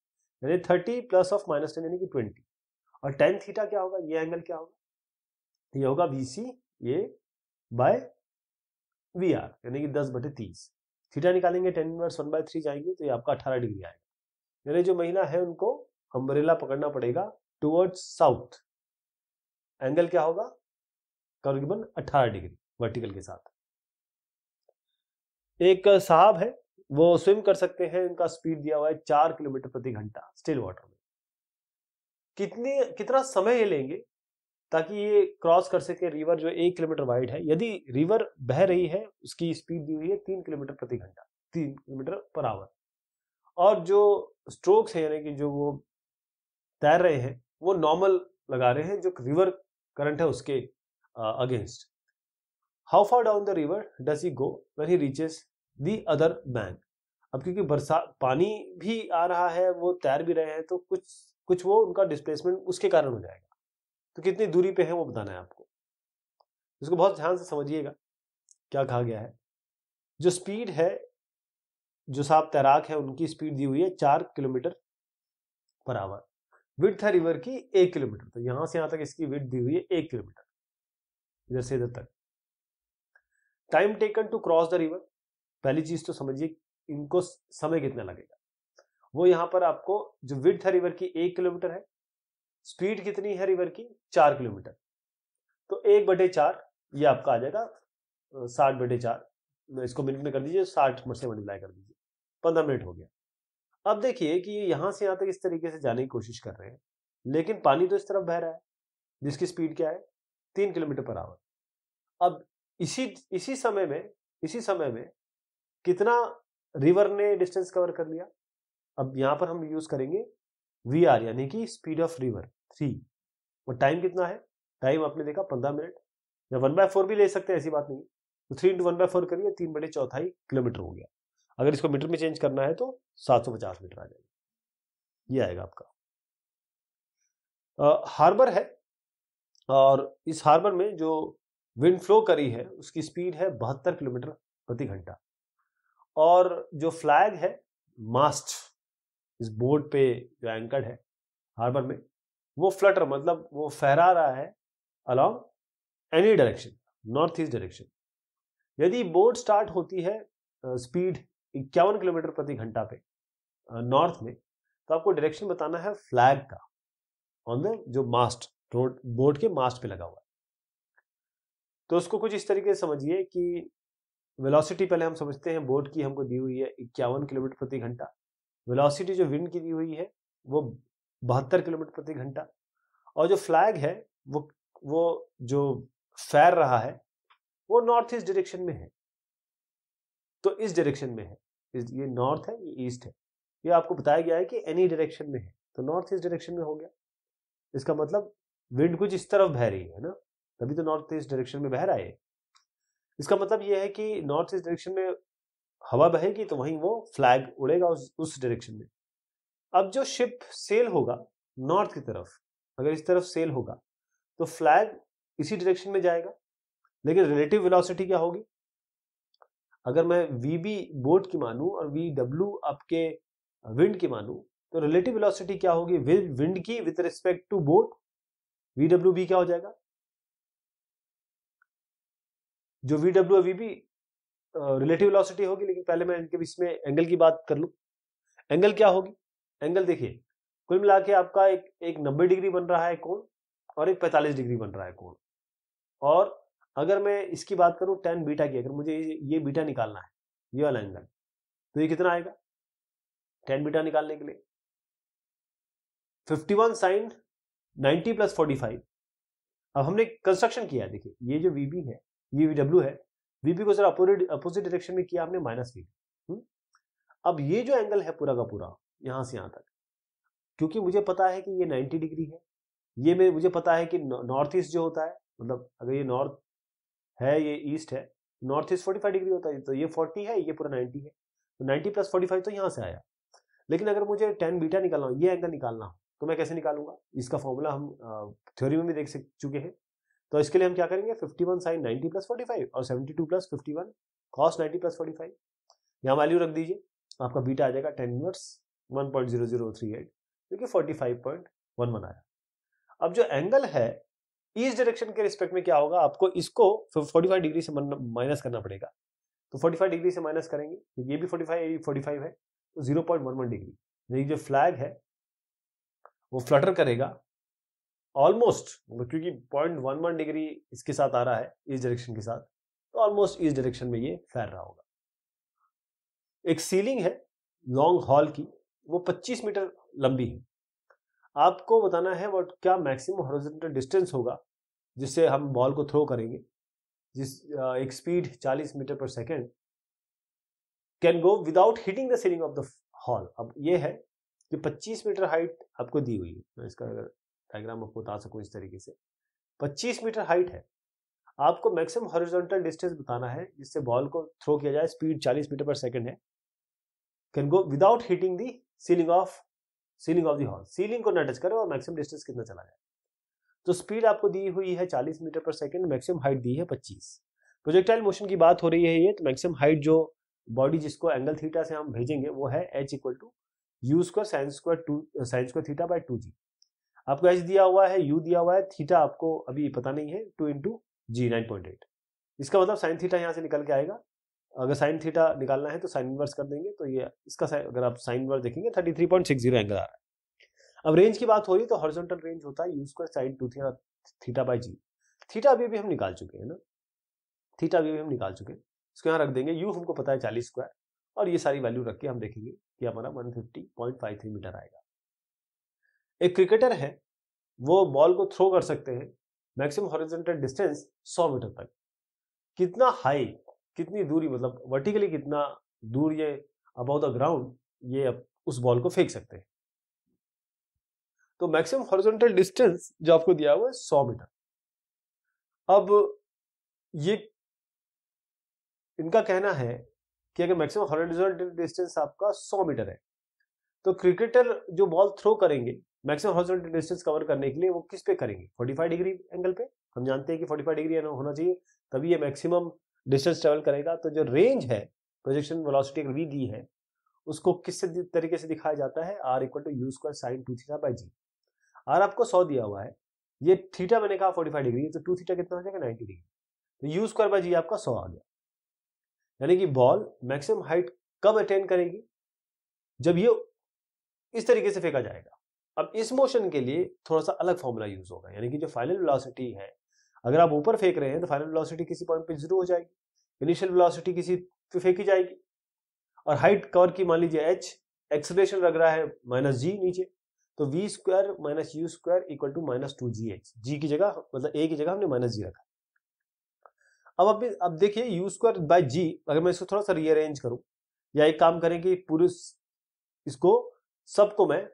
यानी thirty plus of minus ten यानी कि ट्वेंटी और टेन थीटा क्या होगा ये एंगल क्या होगा ये होगा बी सी ये बाय वी आर यानी कि दस बटे तीस थीटा निकालेंगे tan inverse one by three जाएंगे तो ये आपका अठारह डिग्री आएगा यानी जो महिला है उनको अम्बरेला पकड़ना पड़ेगा टूवर्ड्स साउथ एंगल क्या होगा करीबन अठारह डिग्री वर्टिकल के साथ एक साहब है वो स्विम कर सकते हैं इनका स्पीड दिया हुआ है चार किलोमीटर प्रति घंटा स्टिल वाटर में कितने कितना समय ये लेंगे ताकि ये क्रॉस कर सके रिवर जो एक किलोमीटर वाइड है यदि रिवर बह रही है उसकी स्पीड दी हुई है तीन किलोमीटर प्रति घंटा तीन किलोमीटर पर आवर और जो स्ट्रोक्स है यानी कि जो वो तैर रहे हैं वो नॉर्मल लगा रहे हैं जो रिवर करंट है उसके against how far down the river does he go when he reaches the other bank अब क्योंकि बरसात पानी भी आ रहा है वो तैर भी रहे हैं तो कुछ कुछ वो उनका डिस्प्लेसमेंट उसके कारण हो जाएगा तो कितनी दूरी पे है वो बताना है आपको इसको बहुत ध्यान से समझिएगा क्या कहा गया है जो स्पीड है जो साहब तैराक है उनकी स्पीड दी हुई है चार किलोमीटर पर आवर विथ है रिवर की एक किलोमीटर तो यहां से यहां तक इसकी विथ दी हुई है एक किलोमीटर इधर से इधर तक time taken to cross the river पहली चीज तो समझिए इनको समय कितना लगेगा वो यहां पर आपको जो विथ है रिवर की एक किलोमीटर है स्पीड कितनी है रिवर की चार किलोमीटर तो एक बटे चार ये आपका आ जाएगा साठ बटे चार इसको मिनट में कर दीजिए साठ से मल्टीप्लाई कर दीजिए पंद्रह मिनट हो गया अब देखिए कि ये यहाँ से यहाँ तक इस तरीके से जाने की कोशिश कर रहे हैं लेकिन पानी तो इस तरफ बह रहा है जिसकी स्पीड क्या है तीन किलोमीटर पर आवर अब इसी इसी समय में इसी समय में कितना रिवर ने डिस्टेंस कवर कर लिया अब यहां पर हम यूज करेंगे वी आर यानी कि स्पीड ऑफ रिवर थ्री और टाइम कितना है टाइम आपने देखा पंद्रह मिनट या वन बाय फोर भी ले सकते हैं ऐसी बात नहीं तो three into one by four करिए तीन बटे चौथाई किलोमीटर हो गया अगर इसको मीटर में चेंज करना है तो सात सौ पचास मीटर आ जाएगा ये आएगा आपका हार्बर है और इस हार्बर में जो विंड फ्लो करी है उसकी स्पीड है बहत्तर किलोमीटर प्रति घंटा और जो फ्लैग है मास्ट इस बोर्ड पे जो एंकर्ड है हार्बर में वो फ्लटर मतलब वो फहरा रहा है along any direction north east direction यदि बोट स्टार्ट होती है स्पीड इक्यावन किलोमीटर प्रति घंटा पे नॉर्थ में तो आपको डायरेक्शन बताना है फ्लैग का ऑन द जो मास्ट रोड बोट के मास्ट पे लगा हुआ है तो उसको कुछ इस तरीके से समझिए कि वेलोसिटी पहले हम समझते हैं बोट की हमको दी हुई है इक्यावन किलोमीटर प्रति घंटा वेलोसिटी जो विंड की दी हुई है वो बहत्तर किलोमीटर प्रति घंटा और जो फ्लैग है वो वो जो फैर रहा है वो नॉर्थ ईस्ट डायरेक्शन में है तो इस डायरेक्शन में है ये नॉर्थ है ये ईस्ट है ये आपको बताया गया है कि एनी डायरेक्शन में है तो नॉर्थ ईस्ट डायरेक्शन में हो गया इसका मतलब विंड कुछ इस तरफ बह रही है ना तभी तो नॉर्थ ईस्ट डायरेक्शन में बह रहा है इसका मतलब यह है कि नॉर्थ ईस्ट डायरेक्शन में हवा बहेगी तो वहीं वो फ्लैग उड़ेगा उस उस डायरेक्शन में अब जो शिप सेल होगा नॉर्थ की तरफ अगर इस तरफ सेल होगा तो फ्लैग इसी डायरेक्शन में जाएगा लेकिन रिलेटिव वेलोसिटी क्या होगी अगर मैं वी बी बोट की मानूं और वी डब्ल्यू आपके विंड की मानूं तो रिलेटिव वेलोसिटी क्या होगी विंड की with respect to boat V W B क्या हो जाएगा जो वी डब्ल्यू अभी भी रिलेटिव वेलोसिटी होगी लेकिन पहले मैं इनके बीच में एंगल की बात कर लूँ एंगल क्या होगी एंगल देखिए कुल मिला के आपका एक एक नब्बे डिग्री बन रहा है कोण और एक पैंतालीस डिग्री बन रहा है कोण और अगर मैं इसकी बात करूँ टेन बीटा की अगर मुझे ये बीटा निकालना है ये वाला एंगल तो ये कितना आएगा टेन बीटा निकालने के लिए fifty one sine ninety plus forty five अब हमने कंस्ट्रक्शन किया है देखिए ये जो बी है ये वी डब्ल्यू है वीपी को सर अपोजिट अपोजिट डायरेक्शन में किया आपने माइनस हम्म? वी अब ये जो एंगल है पूरा का पूरा यहाँ से यहाँ तक क्योंकि मुझे पता है कि ये 90 डिग्री है ये मैं मुझे पता है कि नॉर्थ ईस्ट जो होता है मतलब अगर ये नॉर्थ है ये ईस्ट है नॉर्थ ईस्ट फोर्टी डिग्री होता है तो ये फोर्टी है ये पूरा नाइन्टी है तो नाइन्टी प्लस 45 तो यहाँ से आया लेकिन अगर मुझे टेन बीटा निकालना ये एंगल निकालना तो मैं कैसे निकालूंगा इसका फॉर्मूला हम थ्योरी में भी देख सक चुके हैं तो इसके लिए हम क्या करेंगे 51 one sine ninety plus forty five और 72 two plus fifty one cos ninety plus forty five यहाँ वैल्यू रख दीजिए आपका बीटा आ जाएगा tan inverse one point zero zero three eight जो कि forty five point one one आया अब जो एंगल है इस डायरेक्शन के रिस्पेक्ट में क्या होगा आपको इसको फोर्टी फाइव डिग्री से माइनस करना पड़ेगा तो फोर्टी फाइव डिग्री से माइनस करेंगे ये भी फोर्टी फाइव ये भी फोर्टी फाइव है तो zero point one one degree यानी जो फ्लैग है वो फ्लटर करेगा ऑलमोस्ट मतलब क्योंकि पॉइंट वन वन डिग्री इसके साथ आ रहा है इस डायरेक्शन के साथ तो ऑलमोस्ट इस डायरेक्शन में ये फैल रहा होगा एक सीलिंग है लॉन्ग हॉल की वो 25 मीटर लंबी है आपको बताना है वट क्या मैक्सिमम हॉरिजॉन्टल डिस्टेंस होगा जिससे हम बॉल को थ्रो करेंगे जिस एक स्पीड 40 मीटर पर second can go without hitting the ceiling of the hall अब ये है कि 25 मीटर हाइट आपको दी हुई है मैं इसका अगर डायग्राम आपको बता सकूँ इस तरीके से 25 मीटर हाइट है आपको मैक्सिमम हॉरिजॉन्टल डिस्टेंस बताना है जिससे बॉल को थ्रो किया जाए स्पीड 40 मीटर पर सेकंड है can go without hitting the ceiling of ceiling of the hall ceiling को ना टच करें और मैक्सिमम डिस्टेंस कितना चला जाए तो स्पीड आपको दी हुई है 40 metre per second maximum height दी है 25 प्रोजेक्टाइल मोशन की बात हो रही है ये तो मैक्सिमम हाइट जो बॉडी जिसको एंगल थीटा से हम भेजेंगे वो है H equal to U square sine square two sine square theta by two G आपको एच दिया हुआ है यू दिया हुआ है थीटा आपको अभी पता नहीं है two into G nine point eight इसका मतलब साइन थीटा यहाँ से निकल के आएगा अगर साइन थीटा निकालना है तो साइन इनवर्स कर देंगे तो ये इसका अगर आप साइन इनवर्स देखेंगे thirty three point six zero angle आ रहा है अब रेंज की बात हो रही है तो हॉरिजॉन्टल रेंज होता है U square sine two theta theta by G theta अभी अभी हम निकाल चुके हैं ना थीटा अभी अभी हम निकाल चुके हैं इसको यहाँ रख देंगे यू हमको पता है चालीस स्क्वायर और ये सारी वैल्यू रख के हम देखेंगे कि हमारा one fifty point five three metre आएगा एक क्रिकेटर है वो बॉल को थ्रो कर सकते हैं मैक्सिमम हॉरिजेंटल डिस्टेंस 100 मीटर तक कितना हाई कितनी दूरी मतलब वर्टिकली कितना दूर ये अबाउ द ग्राउंड ये उस बॉल को फेंक सकते हैं तो मैक्सिमम हॉरिजॉन्टल डिस्टेंस जो आपको दिया हुआ है सौ मीटर अब ये इनका कहना है कि अगर मैक्सिमम हॉरिजॉन्टल डिस्टेंस आपका सौ मीटर है तो क्रिकेटर जो बॉल थ्रो करेंगे मैक्सिमम हॉरिजॉन्टल डिस्टेंस कवर करने के लिए वो किस पे करेंगे 45 डिग्री एंगल पे हम जानते हैं कि 45 डिग्री होना चाहिए तभी ये मैक्सिमम डिस्टेंस ट्रेवल करेगा तो जो रेंज है प्रोजेक्शन वेलोसिटी वी दी है उसको किस तरीके से दिखाया जाता है R equal to U square sine two theta by G R आपको सौ दिया हुआ है ये थीटा मैंने कहा फोर्टी फाइव डिग्री तो टू थीटा कितना हो जाएगा नाइन्टी डिग्री तो यू स्क्वायर बाई जी आपका सौ आ गया यानी कि बॉल मैक्सिमम हाइट कब अटेन करेगी जब ये इस तरीके से फेंका जाएगा अब इस मोशन के लिए थोड़ा सा अलग फॉर्मूला यूज होगा यानी कि जो फाइनल वेलोसिटी है अगर आप ऊपर फेंक रहे हैं तो फाइनल वेलोसिटी किसी पॉइंट पे जीरो हो जाएगी इनिशियल वेलोसिटी किसी पे फेंकी जाएगी और हाइट कवर की मान लीजिए एच एक्सलेशन लग रहा है माइनस जी नीचे तो V square minus U square equal to minus two G H G की जगह मतलब ए की जगह हमने माइनस जी रखा अब अब अब देखिए यू स्क्वायर बाय जी अगर मैं इसको थोड़ा सा रीअरेंज करूं या एक काम करें कि पूरे इसको सबको मैं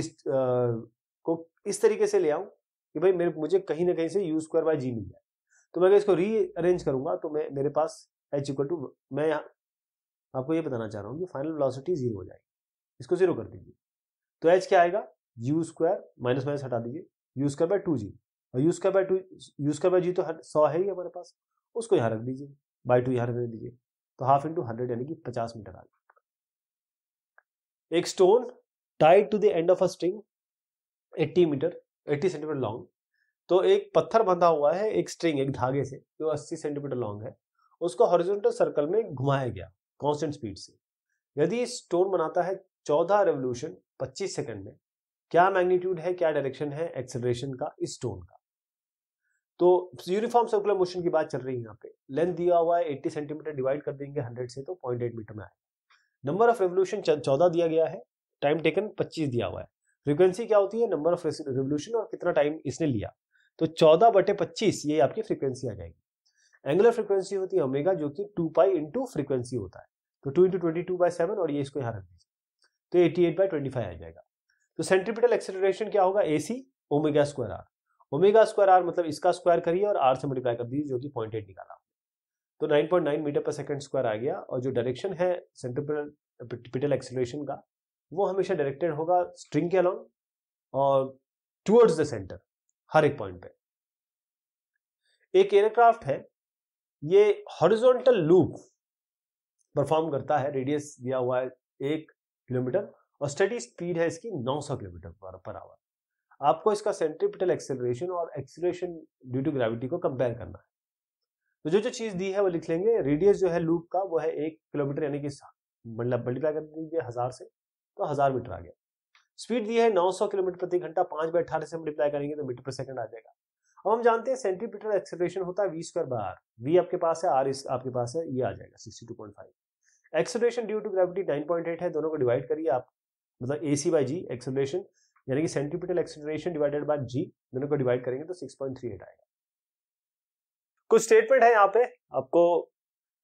इस आ, को इस तरीके से ले आऊं कि भाई मेरे मुझे कहीं ना कहीं से यू स्क्वायर बाई जी मिल जाए तो मैं अगर इसको रीअरेंज करूंगा तो मैं मेरे पास एच इक्वल टू मैं आपको ये बताना चाह रहा हूँ कि फाइनल वेलोसिटी जीरो हो जाएगी इसको जीरो कर दीजिए तो एच क्या आएगा यू स्क्वायर माइनस माइनस हटा दीजिए U square by two G और U square by two U square by G तो हर सौ है ही हमारे पास उसको यहाँ रख दीजिए बाई टू यहाँ रख दीजिए तो हाफ इंटू हंड्रेड यानी कि पचास मीटर आ गया एक stone tied to the end of a string 80 metre 80 centimetre long तो एक पत्थर बंधा हुआ है एक स्ट्रिंग एक धागे से जो 80 सेंटीमीटर लॉन्ग है उसको हॉरिजॉन्टल सर्कल में घुमाया गया कांस्टेंट स्पीड से यदि स्टोन बनाता है 14 रेवोल्यूशन 25 सेकंड में क्या मैग्नीट्यूड है क्या डायरेक्शन है एक्सेलरेशन का इस स्टोन का तो यूनिफॉर्म सर्कुलर मोशन की बात चल रही है यहाँ पे लेंथ दिया हुआ है एट्टी सेंटीमीटर डिवाइड कर देंगे हंड्रेड से तो पॉइंट मीटर में आएगा नंबर ऑफ रेवोल्यूशन चौदह दिया गया है टाइम टेकन 25 दिया हुआ है फ्रीक्वेंसी क्या होती है नंबर ऑफ रेवोल्यूशन और कितना टाइम इसने लिया तो 14 बटे पच्चीस ये आपकी फ्रीक्वेंसी आ जाएगी एंगुलर फ्रीक्वेंसी होती है ओमेगा जो कि टू पाई इंटू फ्रीक्वेंसी होता है तो two into twenty two by seven और ये इसको यहाँ रख दीजिए तो eighty eight by twenty five आ जाएगा तो सेंट्रीपिटल एक्सेलरेशन क्या होगा A C omega square R omega square R मतलब इसका स्क्वायर करिए और आर से मल्टीप्लाई कर दीजिए जो कि पॉइंट एट निकाला तो 9.9 मीटर पर सेकंड स्क्वायर आ गया और जो डायरेक्शन है सेंट्रीपिटल एक्सेलरेशन का वो हमेशा डायरेक्टेड होगा स्ट्रिंग के अलॉन्ग और टूवर्ड्स द सेंटर हर एक पॉइंट पे एक एयरक्राफ्ट है ये हॉरिजॉन्टल लूप परफॉर्म करता है रेडियस दिया हुआ है एक किलोमीटर और स्टडी स्पीड है इसकी 900 किलोमीटर पर, पर आवर आपको इसका सेंट्रिपिटल एक्सेलरेशन और एक्सेलरेशन ड्यू टू ग्रेविटी को कंपेयर करना है तो जो जो चीज दी है वो लिख लेंगे रेडियस जो है लूप का वो है एक किलोमीटर यानी कि मतलब मल्टीप्लाई कर दीजिए हजार से तो हजार मीटर आ गया स्पीड दी है 900 किलोमीटर प्रति घंटा पांच बाई अठारह से मल्टीप्लाई करेंगे तो मीटर पर सेकंड आ जाएगा अब हम जानते हैं सेंटीमीटर एक्सेलरेशन होता है V square by R V आपके पास है आर इस आपके पास है ये आ जाएगा sixty two point five acceleration due to gravity nine point eight है दोनों को डिवाइड करिए आप मतलब ए सी बाई जी एक्सेलरेशन यानी कि centimetre acceleration divided by G दोनों को डिवाइड करेंगे तो सिक्स पॉइंट थ्री एट आएगा कुछ स्टेटमेंट है यहाँ पे आपको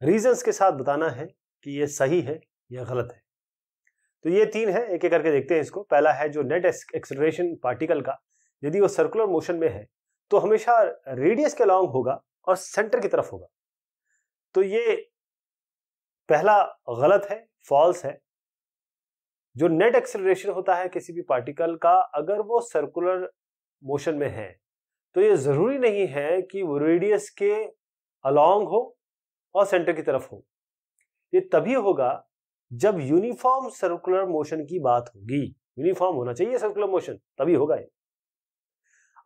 रीजंस के साथ बताना है कि ये सही है या गलत है तो ये तीन है एक एक करके देखते हैं इसको पहला है जो नेट एक्सलेशन पार्टिकल का यदि वो सर्कुलर मोशन में है तो हमेशा रेडियस के लॉन्ग होगा और सेंटर की तरफ होगा तो ये पहला गलत है फॉल्स है जो नेट एक्सलेशन होता है किसी भी पार्टिकल का अगर वो सर्कुलर मोशन में है तो ये जरूरी नहीं है कि वो रेडियस के अलोंग हो और सेंटर की तरफ हो ये तभी होगा जब यूनिफॉर्म सर्कुलर मोशन की बात होगी यूनिफॉर्म होना चाहिए सर्कुलर मोशन तभी होगा ये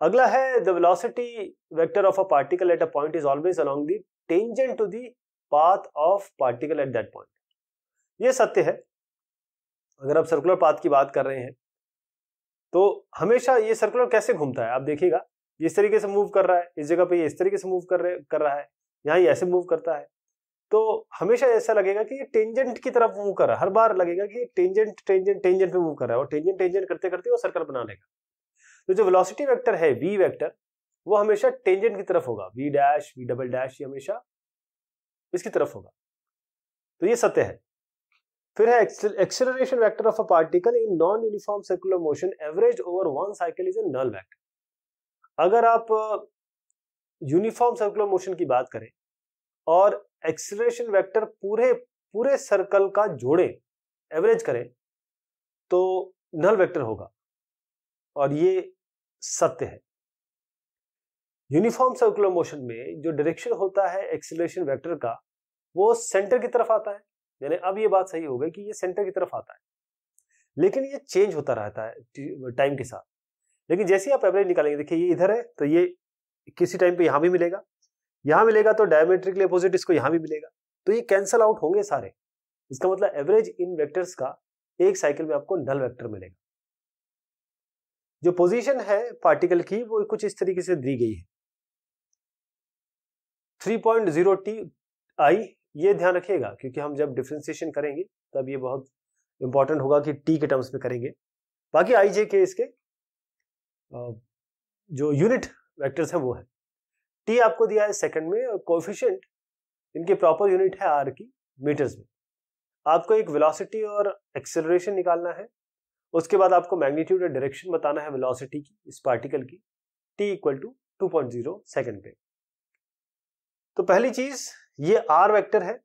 अगला है the velocity vector of a particle at a point is always along the tangent to the path of particle at that point ये सत्य है अगर आप सर्कुलर पाथ की बात कर रहे हैं तो हमेशा ये सर्कुलर कैसे घूमता है आप देखिएगा इस तरीके से मूव कर रहा है इस जगह पे ये इस तरीके से मूव कर रहे कर रहा है यहाँ ये ऐसे मूव करता है तो हमेशा ऐसा लगेगा कि ये टेंजेंट की तरफ मूव कर रहा है हर बार लगेगा कि टेंजेंट टेंजेंट टेंजेंट पे मूव कर रहा है और टेंजेंट टेंजेंट करते करते वो सर्कल बना लेगा तो जो वेलोसिटी वेक्टर है वी वेक्टर वो हमेशा टेंजेंट की तरफ होगा V dash V double dash ये हमेशा इसकी तरफ होगा तो ये सत्य है फिर है acceleration vector of a particle in non uniform circular motion average over one cycle is a null vector अगर आप यूनिफॉर्म सर्कुलर मोशन की बात करें और एक्सीलरेशन वेक्टर पूरे पूरे सर्कल का जोड़े एवरेज करें तो नल वेक्टर होगा और ये सत्य है यूनिफॉर्म सर्कुलर मोशन में जो डायरेक्शन होता है एक्सीलरेशन वेक्टर का वो सेंटर की तरफ आता है यानी अब ये बात सही हो गई कि ये सेंटर की तरफ आता है लेकिन ये चेंज होता रहता है टाइम के साथ लेकिन जैसे ही आप एवरेज निकालेंगे देखिए ये इधर है तो ये किसी टाइम पे यहां भी मिलेगा यहां मिलेगा तो डायमेट्रिकली अपोजिट इसको यहां भी मिलेगा तो ये कैंसल आउट होंगे सारे इसका मतलब एवरेज इन वेक्टर्स का एक साइकिल में आपको नल वेक्टर मिलेगा जो पोजीशन है पार्टिकल की वो कुछ इस तरीके से दी गई है 3.0 टी आई ये ध्यान रखिएगा क्योंकि हम जब डिफ्रेंसिएशन करेंगे तब ये बहुत इंपॉर्टेंट होगा कि टी के टर्म्स में करेंगे बाकी आई जे के इसके जो यूनिट वेक्टर्स है वो है टी आपको दिया है सेकंड में और कोफिशियंट इनकी प्रॉपर यूनिट है आर की मीटर्स में आपको एक वेलोसिटी और एक्सेलरेशन निकालना है उसके बाद आपको मैग्नीट्यूड और डायरेक्शन बताना है वेलोसिटी की इस पार्टिकल की T equal to two point zero second पे तो पहली चीज ये आर वेक्टर है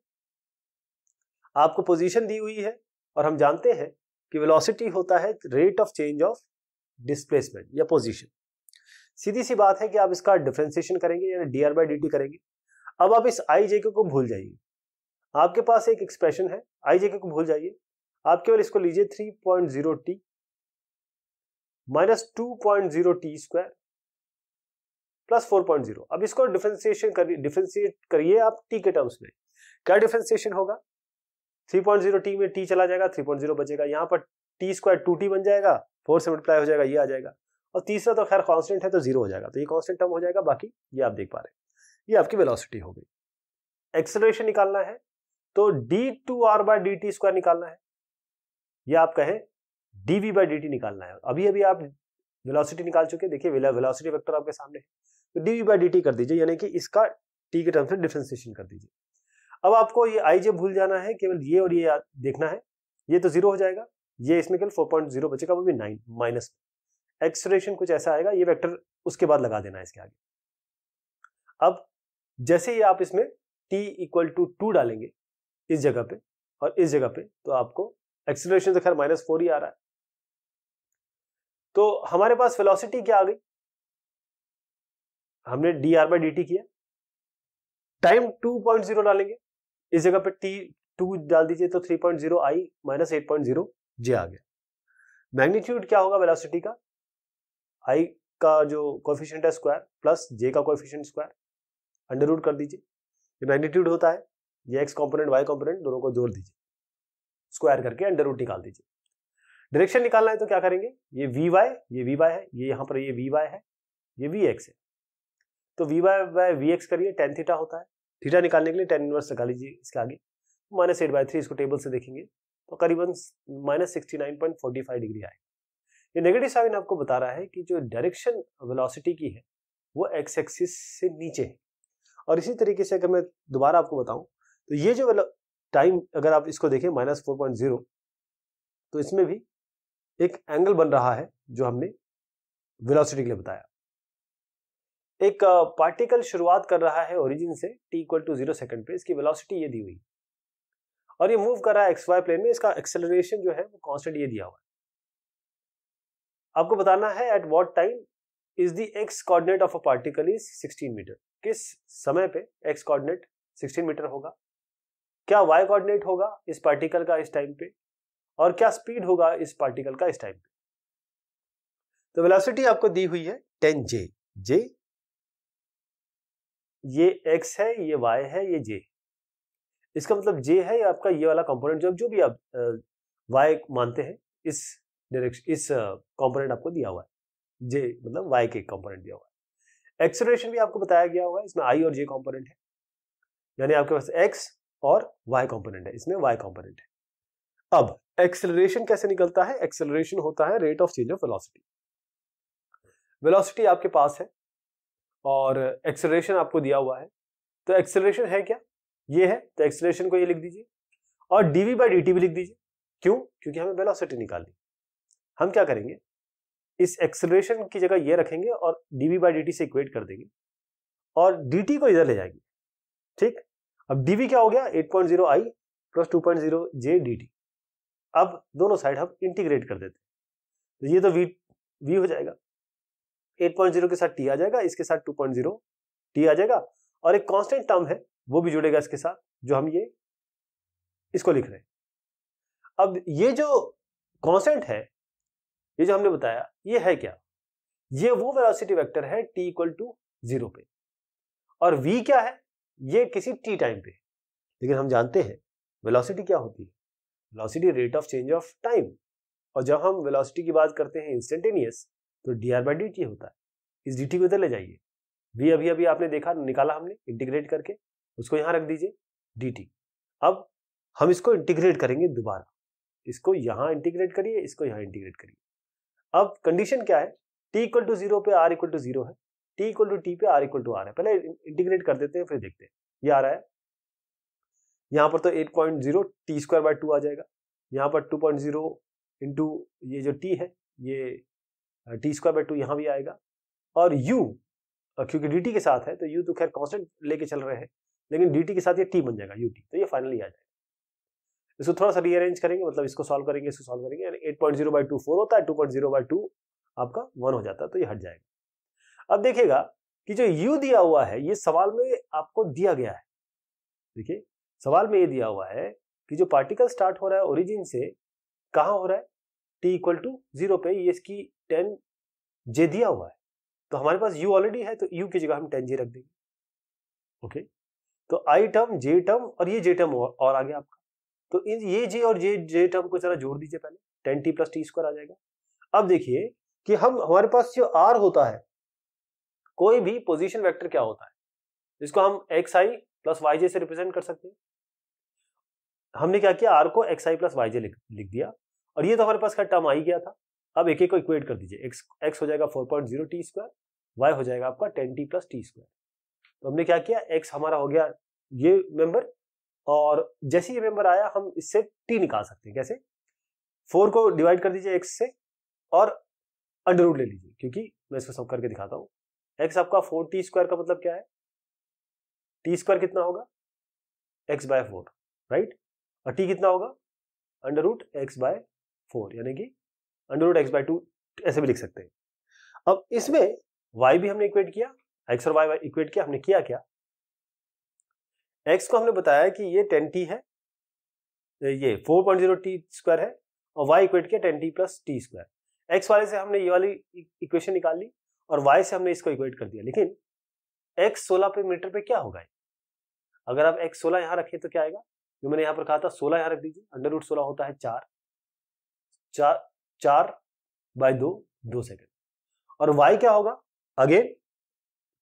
आपको पोजीशन दी हुई है और हम जानते हैं कि वेलोसिटी होता है rate of change of displacement या पोजीशन सीधी सी बात है कि आप इसका डिफ्रेंसिएशन करेंगे यानी D R by D T करेंगे अब आप इस आई जे को भूल जाइए आपके पास एक एक्सप्रेशन है आई जे को भूल जाइए आप केवल इसको लीजिए three point zero T minus two point zero T square plus four point zero अब इसको डिफ्रेंसिएशन करिए डिफ्रेंसिएट करिए आप टी के टर्म्स में क्या डिफ्रेंसिएशन होगा थ्री पॉइंट जीरो टी में टी चला जाएगा थ्री पॉइंट जीरो बचेगा यहाँ पर टी स्क्वायर टू टी बन जाएगा फोर से मल्टीप्लाई हो जाएगा ये आ जाएगा और तीसरा तो खैर कॉन्स्टेंट है तो जीरो हो जाएगा तो ये कॉन्स्टेंट टर्म हो जाएगा बाकी ये आप देख पा रहे हैं ये आपकी वेलोसिटी हो गई एक्सेलरेशन निकालना है तो D two R by D T square निकालना है या आप कहें D V by D T निकालना है अभी अभी आप वेलोसिटी निकाल चुके हैं देखिए वेलोसिटी वेक्टर आपके सामने है तो D V by D T कर दीजिए यानी कि इसका टी के टर्म से डिफ्रेंसिएशन कर दीजिए अब आपको ये आई जे भूल जाना है केवल ये और ये देखना है ये तो जीरो हो जाएगा ये इसमें केवल फोर पॉइंट जीरो बचेगा वो भी नाइन माइनस में एक्सरेशन कुछ ऐसा आएगा ये वेक्टर उसके बाद लगा देना है इसके आगे अब जैसे ही आप इसमें t इक्वल टू टू डालेंगे इस जगह पे और इस जगह पे तो आपको एक्सलेशन से खैर माइनस फोर ही आ रहा है तो हमारे पास वेलोसिटी क्या आ गई हमने D R by D T किया टाइम टू पॉइंट जीरो डालेंगे इस जगह पे टी टू डाल दीजिए तो three point zero I minus eight point zero J आ गया मैग्नीट्यूड क्या होगा वेलोसिटी का आई का जो कोफिशियंट है स्क्वायर प्लस जे का कोफिशियंट स्क्वायर अंडर रूट कर दीजिए जो मैग्नीट्यूड होता है ये एक्स कॉम्पोनेंट वाई कॉम्पोनेंट दोनों को जोड़ दीजिए स्क्वायर करके अंडर रूट निकाल दीजिए डायरेक्शन निकालना है तो क्या करेंगे ये वी वाई ये वी वाई है ये यहाँ पर ये वी वाई है ये वी एक्स है तो V Y by V X करिए टेन थीटा होता है थीटा निकालने के लिए टेन इनवर्स लगा लीजिए इसके आगे माइनस एट बाई थ्री इसको टेबल से देखेंगे तो करीबन minus sixty nine point forty five degree आएगा ये नेगेटिव साइन आपको बता रहा है कि जो डायरेक्शन वेलोसिटी की है वो एक्स एक्सिस से नीचे है और इसी तरीके से अगर मैं दोबारा आपको बताऊं तो ये जो टाइम अगर आप इसको देखें माइनस फोर पॉइंट जीरो तो इसमें भी एक एंगल बन रहा है जो हमने वेलोसिटी के लिए बताया एक पार्टिकल शुरुआत कर रहा है ओरिजिन से T equal to zero second पे इसकी वेलोसिटी ये दी हुई और ये मूव कर रहा है एक्स वाई प्लेन में इसका एक्सेलरेशन जो है वो कॉन्स्टेंट ये दिया हुआ है आपको बताना है at what time is the X coordinate of a particle is sixteen metre किस समय पे एक्स कॉर्डिनेट सिक्सटीन मीटर होगा क्या वाई कॉर्डिनेट होगा इस पार्टिकल का इस टाइम पे और क्या स्पीड होगा इस पार्टिकल का इस टाइम पे तो वेलोसिटी आपको दी हुई है टेन जे जे ये एक्स है ये वाई है ये जे इसका मतलब जे है या आपका ये वाला कंपोनेंट जो जो भी आप वाई मानते हैं इस डायरेक्शन इस कंपोनेंट आपको दिया हुआ है जे मतलब वाई के कंपोनेंट दिया हुआ है एक्सलेशन भी आपको बताया गया हुआ है इसमें आई और जे कंपोनेंट है यानी आपके पास एक्स और वाई कंपोनेंट है इसमें वाई कंपोनेंट है अब एक्सेलरेशन कैसे निकलता है एक्सेलरेशन होता है rate of change of velocity velocity आपके पास है और एक्सेलरेशन आपको दिया हुआ है तो एक्सेलरेशन है क्या ये है तो एक्सेलरेशन को ये लिख दीजिए और डीवी बाई डी भी लिख दीजिए क्यों क्योंकि हमें वेलोसिटी निकालनी हम क्या करेंगे इस एक्सेलरेशन की जगह ये रखेंगे और D V by D T से इक्वेट कर देंगे और डी टी को इधर ले जाएगी ठीक अब डी क्या हो गया eight point zero I plus two point zero J D T अब दोनों साइड हम इंटीग्रेट कर देते हैं तो ये तो वी वी हो जाएगा एट पॉइंट जीरो के साथ टी आ जाएगा इसके साथ टू पॉइंट जीरो टी आ जाएगा और एक कॉन्स्टेंट टर्म है वो भी जुड़ेगा इसके साथ जो हम ये इसको लिख रहे हैं अब ये जो कॉन्स्टेंट है ये जो हमने बताया ये है क्या ये वो वेलोसिटी वेक्टर है टी इक्वल टू जीरो पे और वी क्या है ये किसी टी टाइम पे लेकिन हम जानते हैं वेलोसिटी क्या होती है velocity rate of change of time और जब हम वेलोसिटी की बात करते हैं इंस्टेंटेनियस तो D R by D T होता है इस डी टी को इधर ले जाइए वी अभी अभी आपने देखा निकाला हमने इंटीग्रेट करके उसको यहाँ रख दीजिए डी टी अब हम इसको इंटीग्रेट करेंगे दोबारा इसको यहाँ इंटीग्रेट करिए इसको यहाँ इंटीग्रेट करिए अब कंडीशन क्या है टी इक्वल टू जीरो पे आर इक्वल टू जीरो है टी इक्वल टू टी पे आर इक्वल टू आर है पहले इंटीग्रेट कर देते हैं फिर देखते हैं ये आ रहा है यहाँ पर तो eight point zero T square by two आ जाएगा यहाँ पर टू पॉइंट जीरो इंटू ये जो टी है ये टी स्क्वायर बाय टू यहाँ भी आएगा और यू क्योंकि डी के साथ है तो यू तो खैर कॉन्स्टेंट लेके चल रहे हैं लेकिन डी के साथ ये टी बन जाएगा यू टी तो ये फाइनली आ जाएगा इसको थोड़ा सा रीअरेंज करेंगे मतलब इसको सॉल्व करेंगे इसको सॉल्व करेंगे यानी eight point zero by two four होता है two point zero by two आपका वन हो जाता है तो ये हट जाएगा अब देखिएगा कि जो यू दिया हुआ है ये सवाल में आपको दिया गया है देखिए सवाल में ये दिया हुआ है कि जो पार्टिकल स्टार्ट हो रहा है ओरिजिन से कहाँ हो रहा है टी इक्वल टू जीरो पे ये इसकी टेन जे दिया हुआ है तो हमारे पास यू ऑलरेडी है तो यू की जगह हम टेन जे रख देंगे ओके तो आई टर्म जे टर्म और ये जे टर्म और, और आ गया आपका तो ये जे और जे जे टर्म को जरा जोड़ दीजिए पहले ten T plus T square आ जाएगा अब देखिए कि हम हमारे पास जो आर होता है कोई भी पोजिशन वैक्टर क्या होता है जिसको हम X I plus Y J से रिप्रेजेंट कर सकते हैं हमने क्या किया आर को X I plus Y J लिख दिया और ये तो हमारे पास का टर्म आ ही गया था अब एक एक को इक्वेट कर दीजिए एक्स एक्स हो जाएगा four point zero T square Y हो जाएगा आपका ten T plus T square तो हमने क्या किया एक्स हमारा हो गया ये मेंबर और जैसे ही मेंबर आया हम इससे टी निकाल सकते हैं कैसे फोर को डिवाइड कर दीजिए एक्स से और अंडर रूट ले लीजिए क्योंकि मैं इसको सब करके दिखाता हूँ एक्स आपका फोर टी स्क्वायर का मतलब क्या है टी स्क्वायर कितना होगा एक्स बाय फोर राइट और टी कितना होगा under root X by four यानी कि under root X by two ऐसे भी लिख सकते हैं अब इसमें वाई भी हमने इक्वेट किया एक्स और वाई इक्वेट किया हमने किया क्या एक्स को हमने बताया कि ये टेन टी है ये four point zero T square है और वाई इक्वेट किया ten T plus T square X वाले से हमने ये वाली इक्वेशन निकाल ली और वाई से हमने इसको इक्वेट कर दिया लेकिन एक्स सोलह पे मीटर पे क्या होगा अगर आप एक्स सोलह यहाँ रखें तो क्या आएगा जो मैंने यहाँ पर कहा था सोलह यहाँ रख दीजिए अंडर रूट सोलह होता है चार चार चार बाय दो दो सेकेंड और वाई क्या होगा अगेन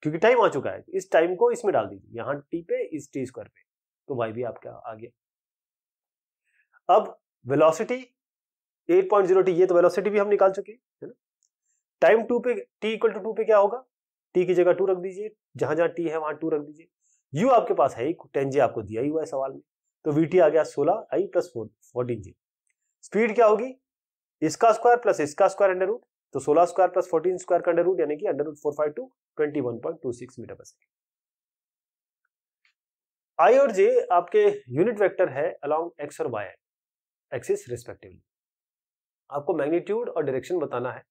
क्योंकि टाइम आ चुका है इस टाइम को इसमें डाल दीजिए यहाँ टी पे इस टी स्क्वायर पे तो वाई भी आपका आ गया अब वेलोसिटी 8.0 टी ये तो वेलोसिटी भी हम निकाल चुके है ना टाइम टू पे टी इक्वल टू टू पे क्या होगा टी की जगह टू रख दीजिए जहां जहां टी है वहां टू रख दीजिए यू आपके पास है टेन जी आपको दिया ही हुआ है सवाल में तो वी टी आ गया सोलह I plus fourteen G speed क्या होगी इसका स्क्वायर प्लस इसका स्क्वायर अंडर रूट तो सोलह स्क्वायर प्लस फोर्टीन स्क्वायर का अंडर रूट यानी कि under root four five two 21.26 metre पर सेकेंड आई और जे आपके यूनिट वेक्टर है अलोंग एक्स और वाई एक्सिस रिस्पेक्टिवली आपको मैग्नीट्यूड और डायरेक्शन बताना है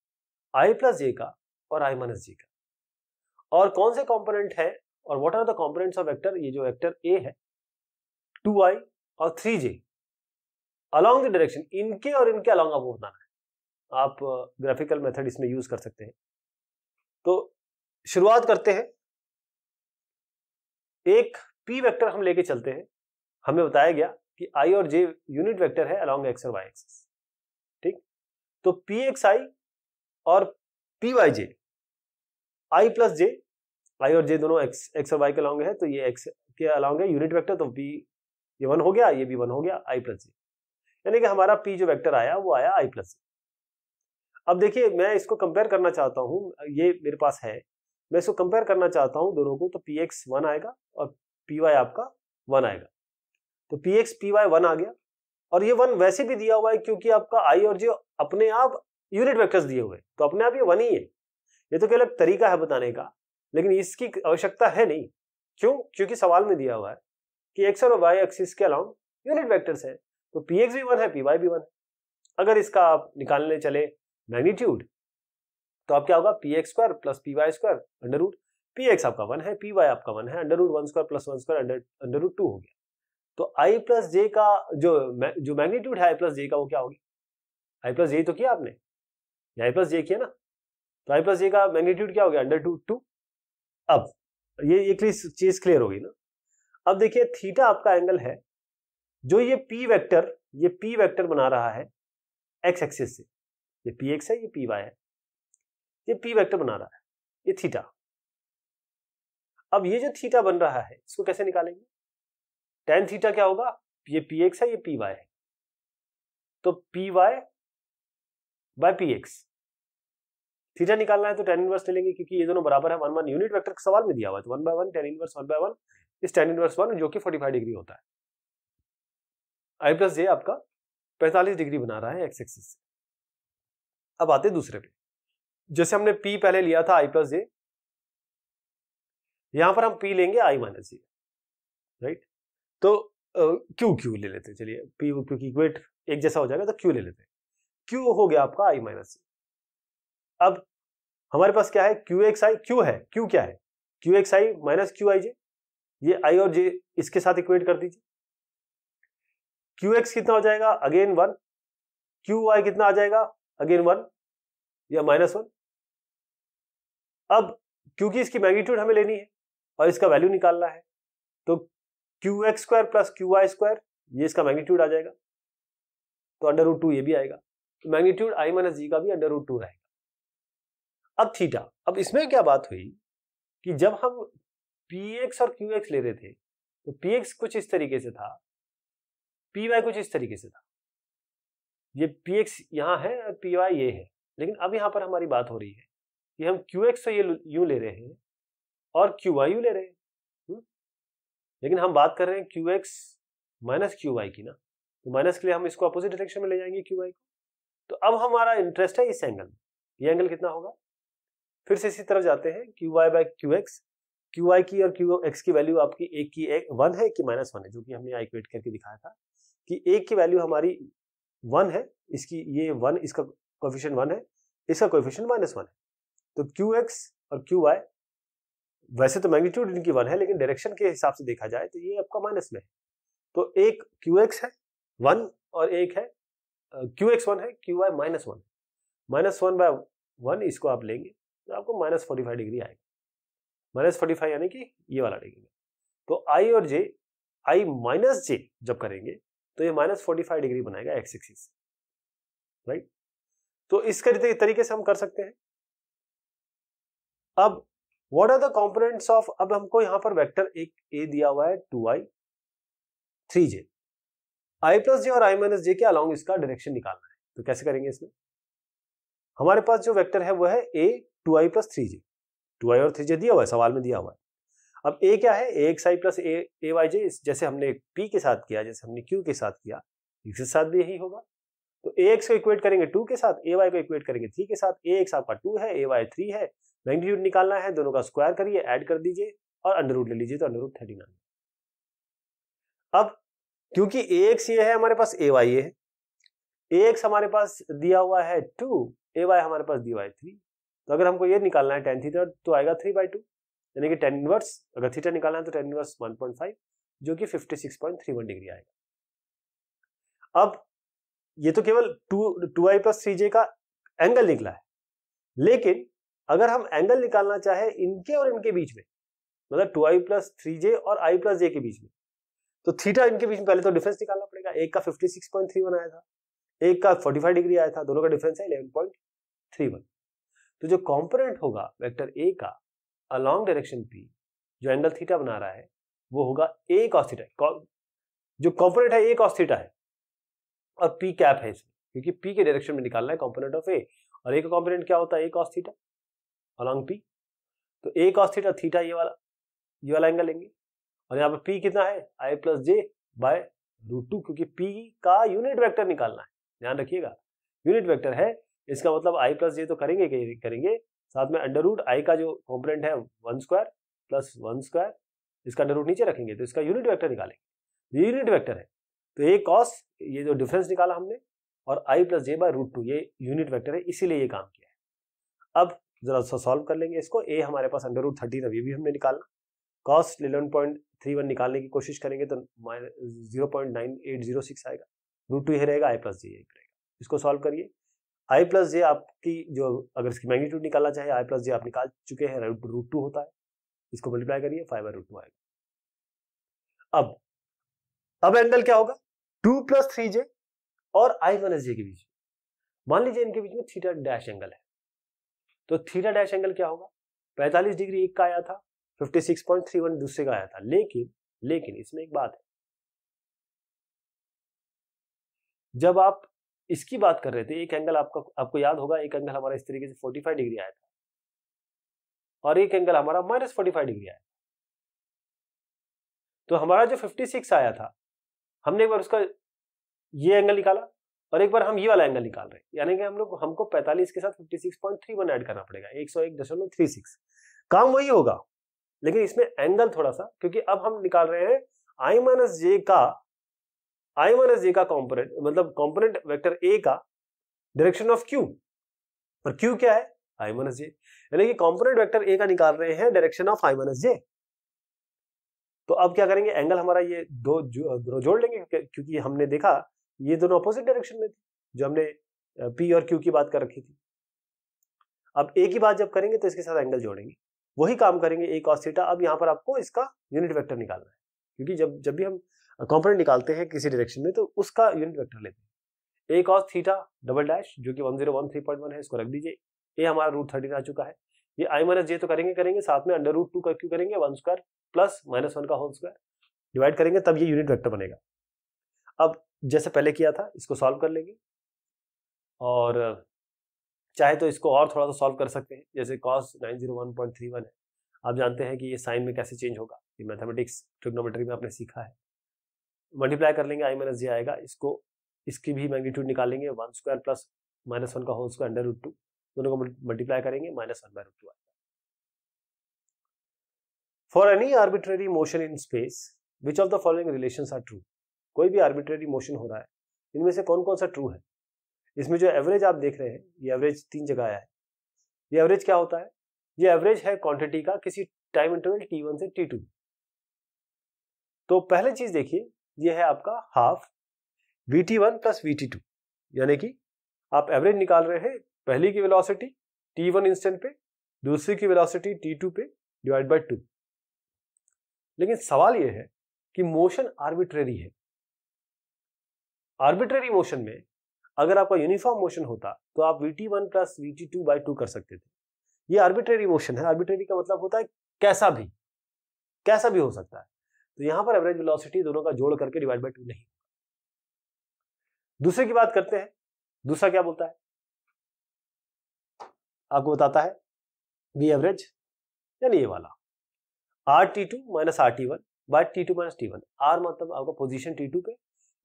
आई प्लस जे का और आई माइनस जे का और कौन से कंपोनेंट है और what are the components of vector ये जो वेक्टर ए है टू आई और three J along the direction इनके और इनके अलॉन्ग आपको बताना है आप ग्राफिकल uh, मेथड इसमें यूज कर सकते हैं तो शुरुआत करते हैं एक पी वेक्टर हम लेके चलते हैं हमें बताया गया कि आई और जे यूनिट वेक्टर है अलोंग एक्स और वाई एक्सिस ठीक तो पी एक्स आई और P Y J I plus J I और जे दोनों एक्स एक्स और वाई के अलोंग है तो ये एक्स के अलोंग है यूनिट वेक्टर तो पी ये वन हो गया ये भी वन हो गया आई प्लस जे यानी कि हमारा पी जो वेक्टर आया वो आया आई प्लस अब देखिए मैं इसको कंपेयर करना चाहता हूँ ये मेरे पास है मैं इसको कंपेयर करना चाहता हूँ दोनों को तो पी एक्स वन आएगा और पी वाई आपका वन आएगा तो P X P Y one आ गया और ये वन वैसे भी दिया हुआ है क्योंकि आपका आई और जे अपने आप यूनिट वेक्टर्स दिए हुए तो अपने आप ये वन ही है ये तो केवल एक तरीका है बताने का लेकिन इसकी आवश्यकता है नहीं क्यों क्योंकि सवाल में दिया हुआ है कि एक्स और वाई एक्सिस के अलाउंड यूनिट वेक्टर्स है तो पी एक्स भी वन है पी वाई भी वन है अगर इसका आप निकालने चले मैग्नीट्यूड तो अब क्या होगा P X square plus P Y square under root P X आपका वन है पी वाई आपका वन है under root one square plus one square under under root two हो गया तो आई प्लस जे का जो जो मैग्नीट्यूड है आई प्लस जे का वो क्या होगी आई प्लस जे तो किया आपने आई प्लस जे किया ना तो आई प्लस जे का मैग्नीट्यूड क्या हो गया अंडर टू टू अब ये एक चीज क्लियर होगी ना अब देखिए थीटा आपका एंगल है जो ये पी वेक्टर ये पी वेक्टर बना रहा है एक्स एक्सिस से ये पी एक्स है ये पी वाई है ये पी वेक्टर बना रहा है ये थीटा अब ये जो थीटा बन रहा है इसको कैसे निकालेंगे टेन थीटा क्या होगा ये पी एक्स है ये पी वाई है तो P Y by P X theta निकालना है तो टेन इनवर्स ले लेंगे क्योंकि ये दोनों बराबर है वन वन यूनिट वेक्टर सवाल में दिया हुआ है तो one by one tan inverse one by one इस टेन इनवर्स वन जो कि फोर्टी फाइव डिग्री होता है आई प्लस जे आपका पैंतालीस डिग्री बना रहा है एक्स एक्सिस से अब आते दूसरे पे जैसे हमने पी पहले लिया था आई प्लस जे यहां पर हम पी लेंगे आई माइनस जे राइट तो क्यू क्यू ले लेते चलिए पी क्यू की इक्वेट एक जैसा हो जाएगा तो क्यू ले लेते हैं क्यू हो गया आपका आई माइनस जे अब हमारे पास क्या है क्यू एक्स आई क्यू है क्यू क्या है Q X I minus Q I J ये आई और जे इसके साथ इक्वेट कर दीजिए क्यू एक्स कितना हो जाएगा अगेन वन क्यू आई कितना आ जाएगा अगेन वन या माइनस वन अब क्योंकि इसकी मैग्नीट्यूड हमें लेनी है और इसका वैल्यू निकालना है तो Q X square plus Q Y square ये इसका मैग्नीट्यूड आ जाएगा तो अंडर रूट टू ये भी आएगा तो मैग्नीट्यूड आई माइनस जी का भी अंडर रूट टू रहेगा अब थीटा अब इसमें क्या बात हुई कि जब हम पी एक्स और क्यू एक्स ले रहे थे तो पी एक्स कुछ इस तरीके से था पी वाई कुछ इस तरीके से था ये पी एक्स यहाँ है और पी वाई ये है लेकिन अब यहाँ पर हमारी बात हो रही है कि हम क्यू एक्स से ये यू ले रहे हैं और क्यू वाई यू ले रहे हैं हुँ? हम्म। लेकिन हम बात कर रहे हैं Q X minus Q Y की ना तो माइनस के लिए हम इसको अपोजिट डायरेक्शन में ले जाएंगे क्यू वाई को तो अब हमारा इंटरेस्ट है इस एंगल में ये एंगल कितना होगा फिर से इसी तरफ जाते हैं Q Y by Q X Q Y की और क्यू एक्स की वैल्यू आपकी एक की एक वन है कि माइनस वन है जो कि हमने यहाँ करके दिखाया था कि एक की वैल्यू हमारी वन है इसकी ये वन इसका कोफिशन वन है इसका कोफिशियंट माइनस वन है तो क्यू एक्स और क्यू वाई वैसे तो मैग्नीट्यूड इनकी वन है लेकिन डायरेक्शन के हिसाब से देखा जाए तो ये आपका माइनस में है तो एक क्यू एक्स है वन और एक है क्यू एक्स वन है Q Y minus one minus one by one इसको आप लेंगे तो आपको माइनस फोर्टी फाइव डिग्री आएगा माइनस फोर्टी फाइव यानी कि ये वाला डिग्री तो आई और जे आई माइनस जे जब करेंगे तो ये माइनस फोर्टी फाइव डिग्री बनाएगा एक्स एक्सिस राइट तो इस तरीके से हम कर सकते हैं अब what are the components of अब हमको यहां पर वेक्टर एक ए दिया हुआ है two I three J I plus J और आई माइनस जे के अलॉन्ग इसका डायरेक्शन निकालना है तो कैसे करेंगे इसमें हमारे पास जो वेक्टर है वो है A two I plus three J two I और थ्री जे दिया हुआ है सवाल में दिया हुआ है अब ए क्या है A X I plus A A Y J जैसे हमने पी के साथ किया जैसे हमने क्यू के साथ किया इसके साथ भी यही होगा तो ए एक्स को इक्वेट करेंगे टू के साथ ए वाई को इक्वेट करेंगे थ्री के साथ ए एक्स आपका टू है ए वाई थ्री है मैग्नीट्यूड निकालना है दोनों का स्क्वायर करिए ऐड कर दीजिए और अंडर रूट ले लीजिए तो अंडर रूट थर्टी नाइन अब क्योंकि एक्स ये है हमारे पास ए वाई है ए एक्स हमारे पास दिया हुआ है टू ए वाई हमारे पास दी वाई थ्री तो अगर हमको ये निकालना है टेन थीटा तो आएगा थ्री बाई टू यानी कि टेन इनवर्स अगर थीटा निकालना है तो tan inverse one point five जो कि fifty six point three one degree आएगा अब ये तो केवल two two I plus three J का एंगल निकला है लेकिन अगर हम एंगल निकालना चाहे इनके और इनके बीच में मतलब two I plus three J और आई प्लस जे के बीच में तो थीटा इनके बीच में पहले तो डिफरेंस निकालना पड़ेगा एक का fifty six point three one आया था एक का फोर्टी फाइव डिग्री आया था दोनों का डिफरेंस है इलेवन पॉइंट थ्री वन तो जो कॉम्पोनेंट होगा वेक्टर ए का अलॉन्ग डायरेक्शन पी जो एंगल थीटा बना रहा है वो होगा ए कॉस थीटा जो कॉम्पोनेंट है ए कॉस थीटा है और पी कैप है इसमें क्योंकि पी के डायरेक्शन में निकालना है कॉम्पोनेंट ऑफ ए और ए का कॉम्पोनेंट क्या होता है A cos theta along P तो ए कॉस थीटा थीटा ये वाला ये वाला एंगल लेंगे और यहाँ पे पी कितना है I plus J by root two क्योंकि पी का यूनिट वेक्टर निकालना है ध्यान रखिएगा यूनिट वेक्टर है इसका मतलब आई प्लस जे तो करेंगे करेंगे साथ में अंडर रूट आई का जो कॉम्पोनेंट है one square plus one square इसका अंडर रूट नीचे रखेंगे तो इसका यूनिट वैक्टर निकालेंगे ये यूनिट वैक्टर है तो ए कॉस ये जो डिफरेंस निकाला हमने और I plus J by root two ये यूनिट वैक्टर है इसीलिए ये काम किया है अब जरा सा सॉल्व कर लेंगे इसको ए हमारे पास अंडर रूट थर्टीन अभी भी हमने निकालना cos eleven point three one निकालने की कोशिश करेंगे तो zero point nine eight zero six आएगा रूट टू ये रहेगा आई प्लस जे रहेगा इसको सॉल्व करिए आई प्लस जे आपकी जो अगर इसकी मैग्नीट्यूड निकालना चाहे आई प्लस जे आप निकाल चुके हैं रूट टू होता है इसको मल्टीप्लाई करिए फाइव बाई रूट टू आएगा अब अब एंगल क्या होगा टू प्लस थ्री जे और आई माइनस जे के बीच मान लीजिए इनके बीच में थीटा डैश एंगल है तो थीटा डैश एंगल क्या होगा 45 डिग्री एक का आया था 56.31 दूसरे का आया था लेकिन लेकिन इसमें एक बात है जब आप इसकी बात कर रहे थे एक एंगल आपका आपको याद होगा एक एंगल हमारा इस तरीके से 45 डिग्री आया था और एक एंगल हमारा माइनस फोर्टी डिग्री आया तो हमारा जो 56 आया था हमने एक बार उसका ये एंगल निकाला और एक बार हम ये वाला एंगल निकाल रहे हैं यानी कि हम लोग हमको 45 के साथ 56.31 ऐड करना पड़ेगा 101.36 काम वही होगा लेकिन इसमें एंगल थोड़ा सा क्योंकि अब हम निकाल रहे हैं आई माइनस जे का आई माइनस जे का कॉम्पोनेंट मतलब कॉम्पोनेंट वेक्टर ए का डायरेक्शन ऑफ क्यू और क्यू क्या है आई माइनस जे यानी कि कॉम्पोनेंट वेक्टर ए का निकाल रहे हैं direction of I minus J तो अब क्या करेंगे एंगल हमारा ये दो जो, दो जोड़ लेंगे क्योंकि हमने देखा ये दोनों अपोजिट डायरेक्शन में थी जो हमने पी और क्यू की बात कर रखी थी अब ए की बात जब करेंगे तो इसके साथ एंगल जोड़ेंगे वही काम करेंगे ए कॉस थीटा अब यहाँ पर आपको इसका यूनिट वेक्टर निकालना है क्योंकि जब जब भी हम कंपोनेंट निकालते हैं किसी डायरेक्शन में तो उसका यूनिट वेक्टर लेते हैं A cos theta double dash जो कि 1013.1 है इसको रख दीजिए ए हमारा रूट थर्टीन आ चुका है ये आई माइनस जे तो करेंगे करेंगे साथ में अंडर रूट टू का क्यों करेंगे one square plus minus one का होल स्क्वायर डिवाइड करेंगे तब ये यूनिट वेक्टर बनेगा अब जैसे पहले किया था इसको सॉल्व कर लेंगे और चाहे तो इसको और थोड़ा सा सॉल्व कर सकते हैं जैसे cos nine zero one point three one है आप जानते हैं कि ये साइन में कैसे चेंज होगा ये मैथमेटिक्स ट्रिग्नोमेट्री में आपने सीखा है मल्टीप्लाई कर लेंगे आई माइनस जी आएगा इसको इसकी भी मैग्नीट्यूड निकालेंगे one square plus minus one का whole square under root two दोनों को मल्टीप्लाई करेंगे minus one by root two आएगा for any arbitrary motion in space which of the following relation are true कोई भी आर्बिट्रेरी मोशन हो रहा है इनमें से कौन कौन सा ट्रू है इसमें जो एवरेज आप देख रहे हैं ये एवरेज तीन जगह आया है ये एवरेज क्या होता है ये एवरेज है क्वांटिटी का किसी टाइम इंटरवल टी वन से टी टू तो पहले चीज देखिए ये है आपका half V T one plus V T two यानी कि आप एवरेज निकाल रहे हैं पहली की वेलोसिटी टी वन इंस्टेंट पे दूसरी की वेलोसिटी टी टू पे डिवाइड बाई टू लेकिन सवाल यह है कि मोशन आर्बिट्रेरी है आर्बिट्रेरी मोशन में अगर आपका यूनिफॉर्म मोशन होता तो आप V T one plus V T two by two कर सकते थे ये आर्बिट्रेरी मोशन है आर्बिट्रेरी का मतलब होता है कैसा भी कैसा भी हो सकता है तो यहां पर एवरेज वेलोसिटी दोनों का जोड़ करके डिवाइड बाई टू नहीं दूसरे की बात करते हैं दूसरा क्या बोलता है आपको बताता है वी एवरेज यानी ये वाला R T two minus R T one by T two minus T one R मतलब आपका पोजिशन टी टू पे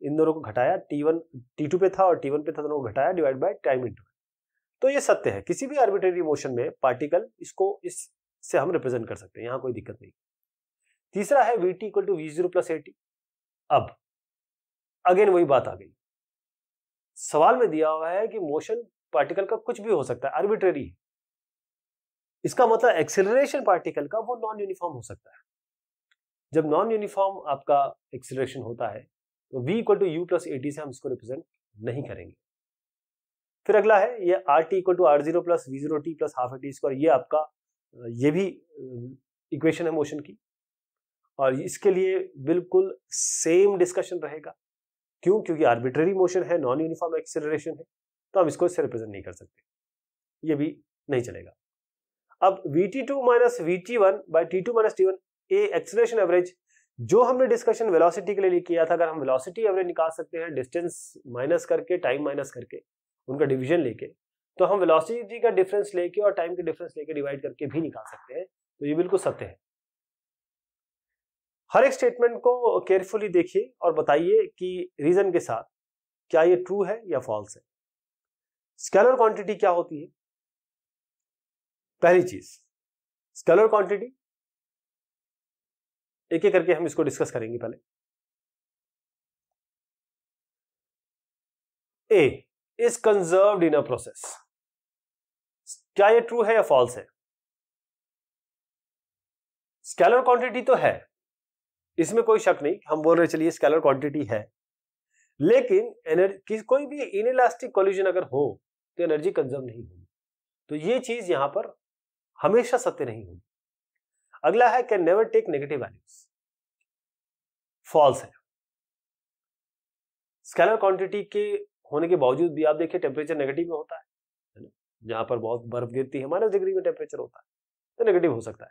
इन दोनों को घटाया टी वन टी टू पे था और टी वन पे था दोनों को घटाया डिवाइड बाय टाइम टू तो ये सत्य है किसी भी आर्बिट्रेरी मोशन में पार्टिकल इसको इससे हम रिप्रेजेंट कर सकते हैं यहाँ कोई दिक्कत नहीं तीसरा है V T equal to V zero plus A T अब अगेन वही बात आ गई सवाल में दिया हुआ है कि मोशन पार्टिकल का कुछ भी हो सकता है आर्बिट्रेरी इसका मतलब एक्सेलरेशन पार्टिकल का वो नॉन यूनिफॉर्म हो सकता है जब नॉन यूनिफॉर्म आपका एक्सेलरेशन होता है तो v equal to U plus A T से हम इसको रिप्रेजेंट नहीं करेंगे फिर अगला है ये R T equal to R zero plus V zero T plus half A T square ये आपका ये भी इक्वेशन है मोशन की और इसके लिए बिल्कुल सेम डिस्कशन रहेगा क्यों क्योंकि आर्बिट्रेरी मोशन है नॉन यूनिफॉर्म एक्सेलरेशन है तो हम इसको इससे रिप्रेजेंट नहीं कर सकते ये भी नहीं चलेगा अब V T two minus V T one by T two minus T one A acceleration average जो हमने डिस्कशन वेलोसिटी के लिए किया था अगर हम वेलोसिटी एवरेज निकाल सकते हैं डिस्टेंस माइनस करके टाइम माइनस करके उनका डिवीजन लेके तो हम वेलोसिटी का डिफरेंस लेके और टाइम के डिफरेंस लेके डिवाइड करके भी निकाल सकते हैं तो ये बिल्कुल सत्य है हर एक स्टेटमेंट को केयरफुली देखिए और बताइए कि रीजन के साथ क्या ये ट्रू है या फॉल्स है स्केलर क्वांटिटी क्या होती है पहली चीज स्केलर क्वांटिटी एक एक करके हम इसको डिस्कस करेंगे पहले A is conserve in a process क्या ये ट्रू है या फॉल्स है स्केलर क्वांटिटी तो है इसमें कोई शक नहीं हम बोल रहे चलिए स्केलर क्वांटिटी है लेकिन एनर्जी कोई भी इनइलास्टिक कॉल्यूजन अगर हो तो एनर्जी कंजर्व नहीं होगी तो ये चीज यहां पर हमेशा सत्य नहीं होगी अगला है can never take negative values false है स्कैलर क्वांटिटी के होने के बावजूद भी आप देखिए टेम्परेचर नेगेटिव में होता है जहां पर बहुत बर्फ गिरती है माइनस डिग्री में टेम्परेचर होता है तो नेगेटिव हो सकता है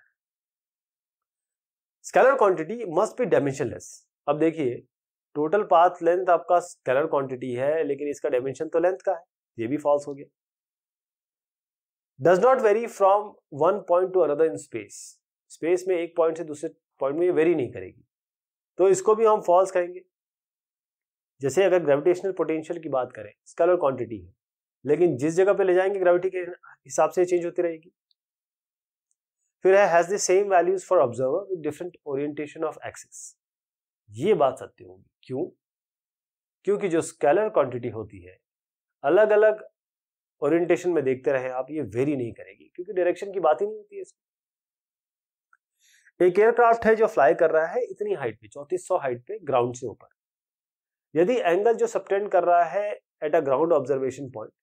scalar quantity must be dimensionless अब देखिए टोटल पाथ लेंथ आपका स्केलर क्वांटिटी है लेकिन इसका डायमेंशन तो लेंथ का है ये भी फॉल्स हो गया does not vary from one point to another in space space में एक पॉइंट से दूसरे पॉइंट में वेरी नहीं करेगी तो इसको भी हम फॉल्स कहेंगे जैसे अगर ग्रेविटेशनल पोटेंशियल की बात करें स्केलर क्वांटिटी है लेकिन जिस जगह पे ले जाएंगे ग्रेविटी के हिसाब से चेंज होती रहेगी फिर है has the same values for observer with different orientation of axis ये बात सत्य होगी क्यों क्योंकि जो स्केलर क्वांटिटी होती है अलग अलग ओरिएंटेशन में देखते रहे आप ये वेरी नहीं करेगी क्योंकि डायरेक्शन की बात ही नहीं होती है इसमें एक एयरक्राफ्ट है जो फ्लाई कर रहा है इतनी हाइट पे चौतीस सौ हाइट पे ग्राउंड से ऊपर यदि एंगल जो सब्टेंड कर रहा है at a ground observation point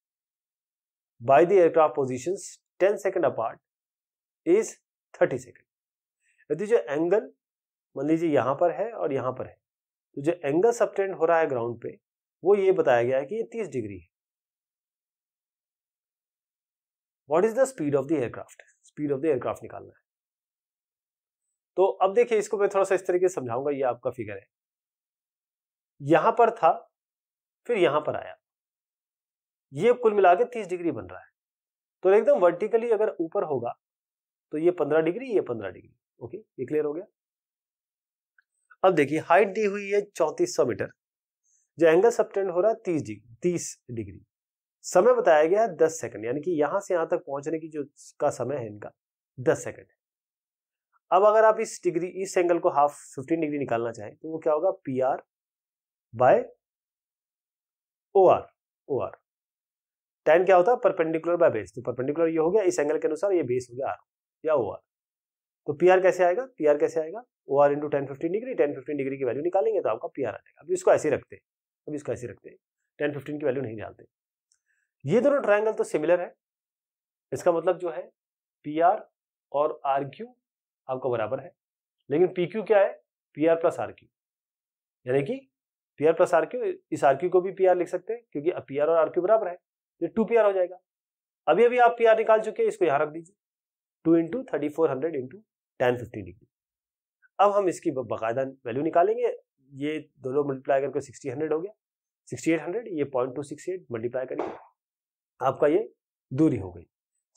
by the aircraft position ten second apart is thirty second यदि जो एंगल मान लीजिए यहां पर है और यहां पर है तो जो एंगल सब्टेंड हो रहा है ग्राउंड पे वो ये बताया गया है कि ये तीस डिग्री है what is the speed of the aircraft speed of the aircraft निकालना है तो अब देखिए इसको मैं थोड़ा सा इस तरीके से समझाऊंगा ये आपका फिगर है यहां पर था फिर यहां पर आया ये कुल मिला के तीस डिग्री बन रहा है तो एकदम वर्टिकली अगर ऊपर होगा तो ये पंद्रह डिग्री ये पंद्रह डिग्री ओके ये क्लियर हो गया अब देखिए हाइट दी हुई है चौंतीस सौ मीटर जो एंगल सबटेंड हो रहा है तीस डिग्री तीस डिग्री समय बताया गया है दस सेकंड यानी कि यहां से यहां तक पहुंचने की जो का समय है इनका दस सेकंड है अब अगर आप इस डिग्री इस एंगल को हाफ फिफ्टीन डिग्री निकालना चाहें तो वो क्या होगा P R by O R O R tan क्या होता है परपेंडिकुलर बाय बेस तो परपेंडिकुलर ये हो गया इस एंगल के अनुसार ये बेस हो गया आर या ओ आर तो पी आर कैसे आएगा पी आर कैसे आएगा O R into tan fifteen degree tan fifteen degree की वैल्यू निकालेंगे तो आपका पी आर आ जाएगा अभी इसको ऐसे रखते हैं अब इसको ऐसे रखते हैं टेन फिफ्टीन की वैल्यू नहीं डालते ये दोनों ट्राइंगल तो सिमिलर है इसका मतलब जो है पी आर और आर क्यू आपको बराबर है लेकिन पी क्यू क्या है P R plus R Q यानी कि P R plus R Q इस आर क्यू को भी पी आर लिख सकते हैं क्योंकि पी आर और आर क्यू बराबर है ये टू पी आर हो जाएगा अभी अभी आप पी आर निकाल चुके हैं इसको यहाँ रख दीजिए two into thirty four hundred into tan fifty degree अब हम इसकी बाकायदा वैल्यू निकालेंगे ये दोनों मल्टीप्लाई करके सिक्सटी हंड्रेड हो गया सिक्सटी एट हंड्रेड ये point two six eight multiply करिए आपका ये दूरी हो गई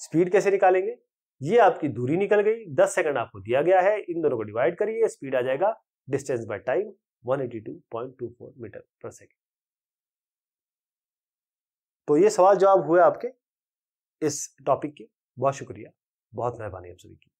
स्पीड कैसे निकालेंगे ये आपकी दूरी निकल गई दस सेकंड आपको दिया गया है इन दोनों को डिवाइड करिए स्पीड आ जाएगा डिस्टेंस बाय टाइम 182.24 मीटर पर सेकेंड तो ये सवाल जवाब हुए आपके इस टॉपिक के बहुत शुक्रिया बहुत मेहरबानी आप सभी की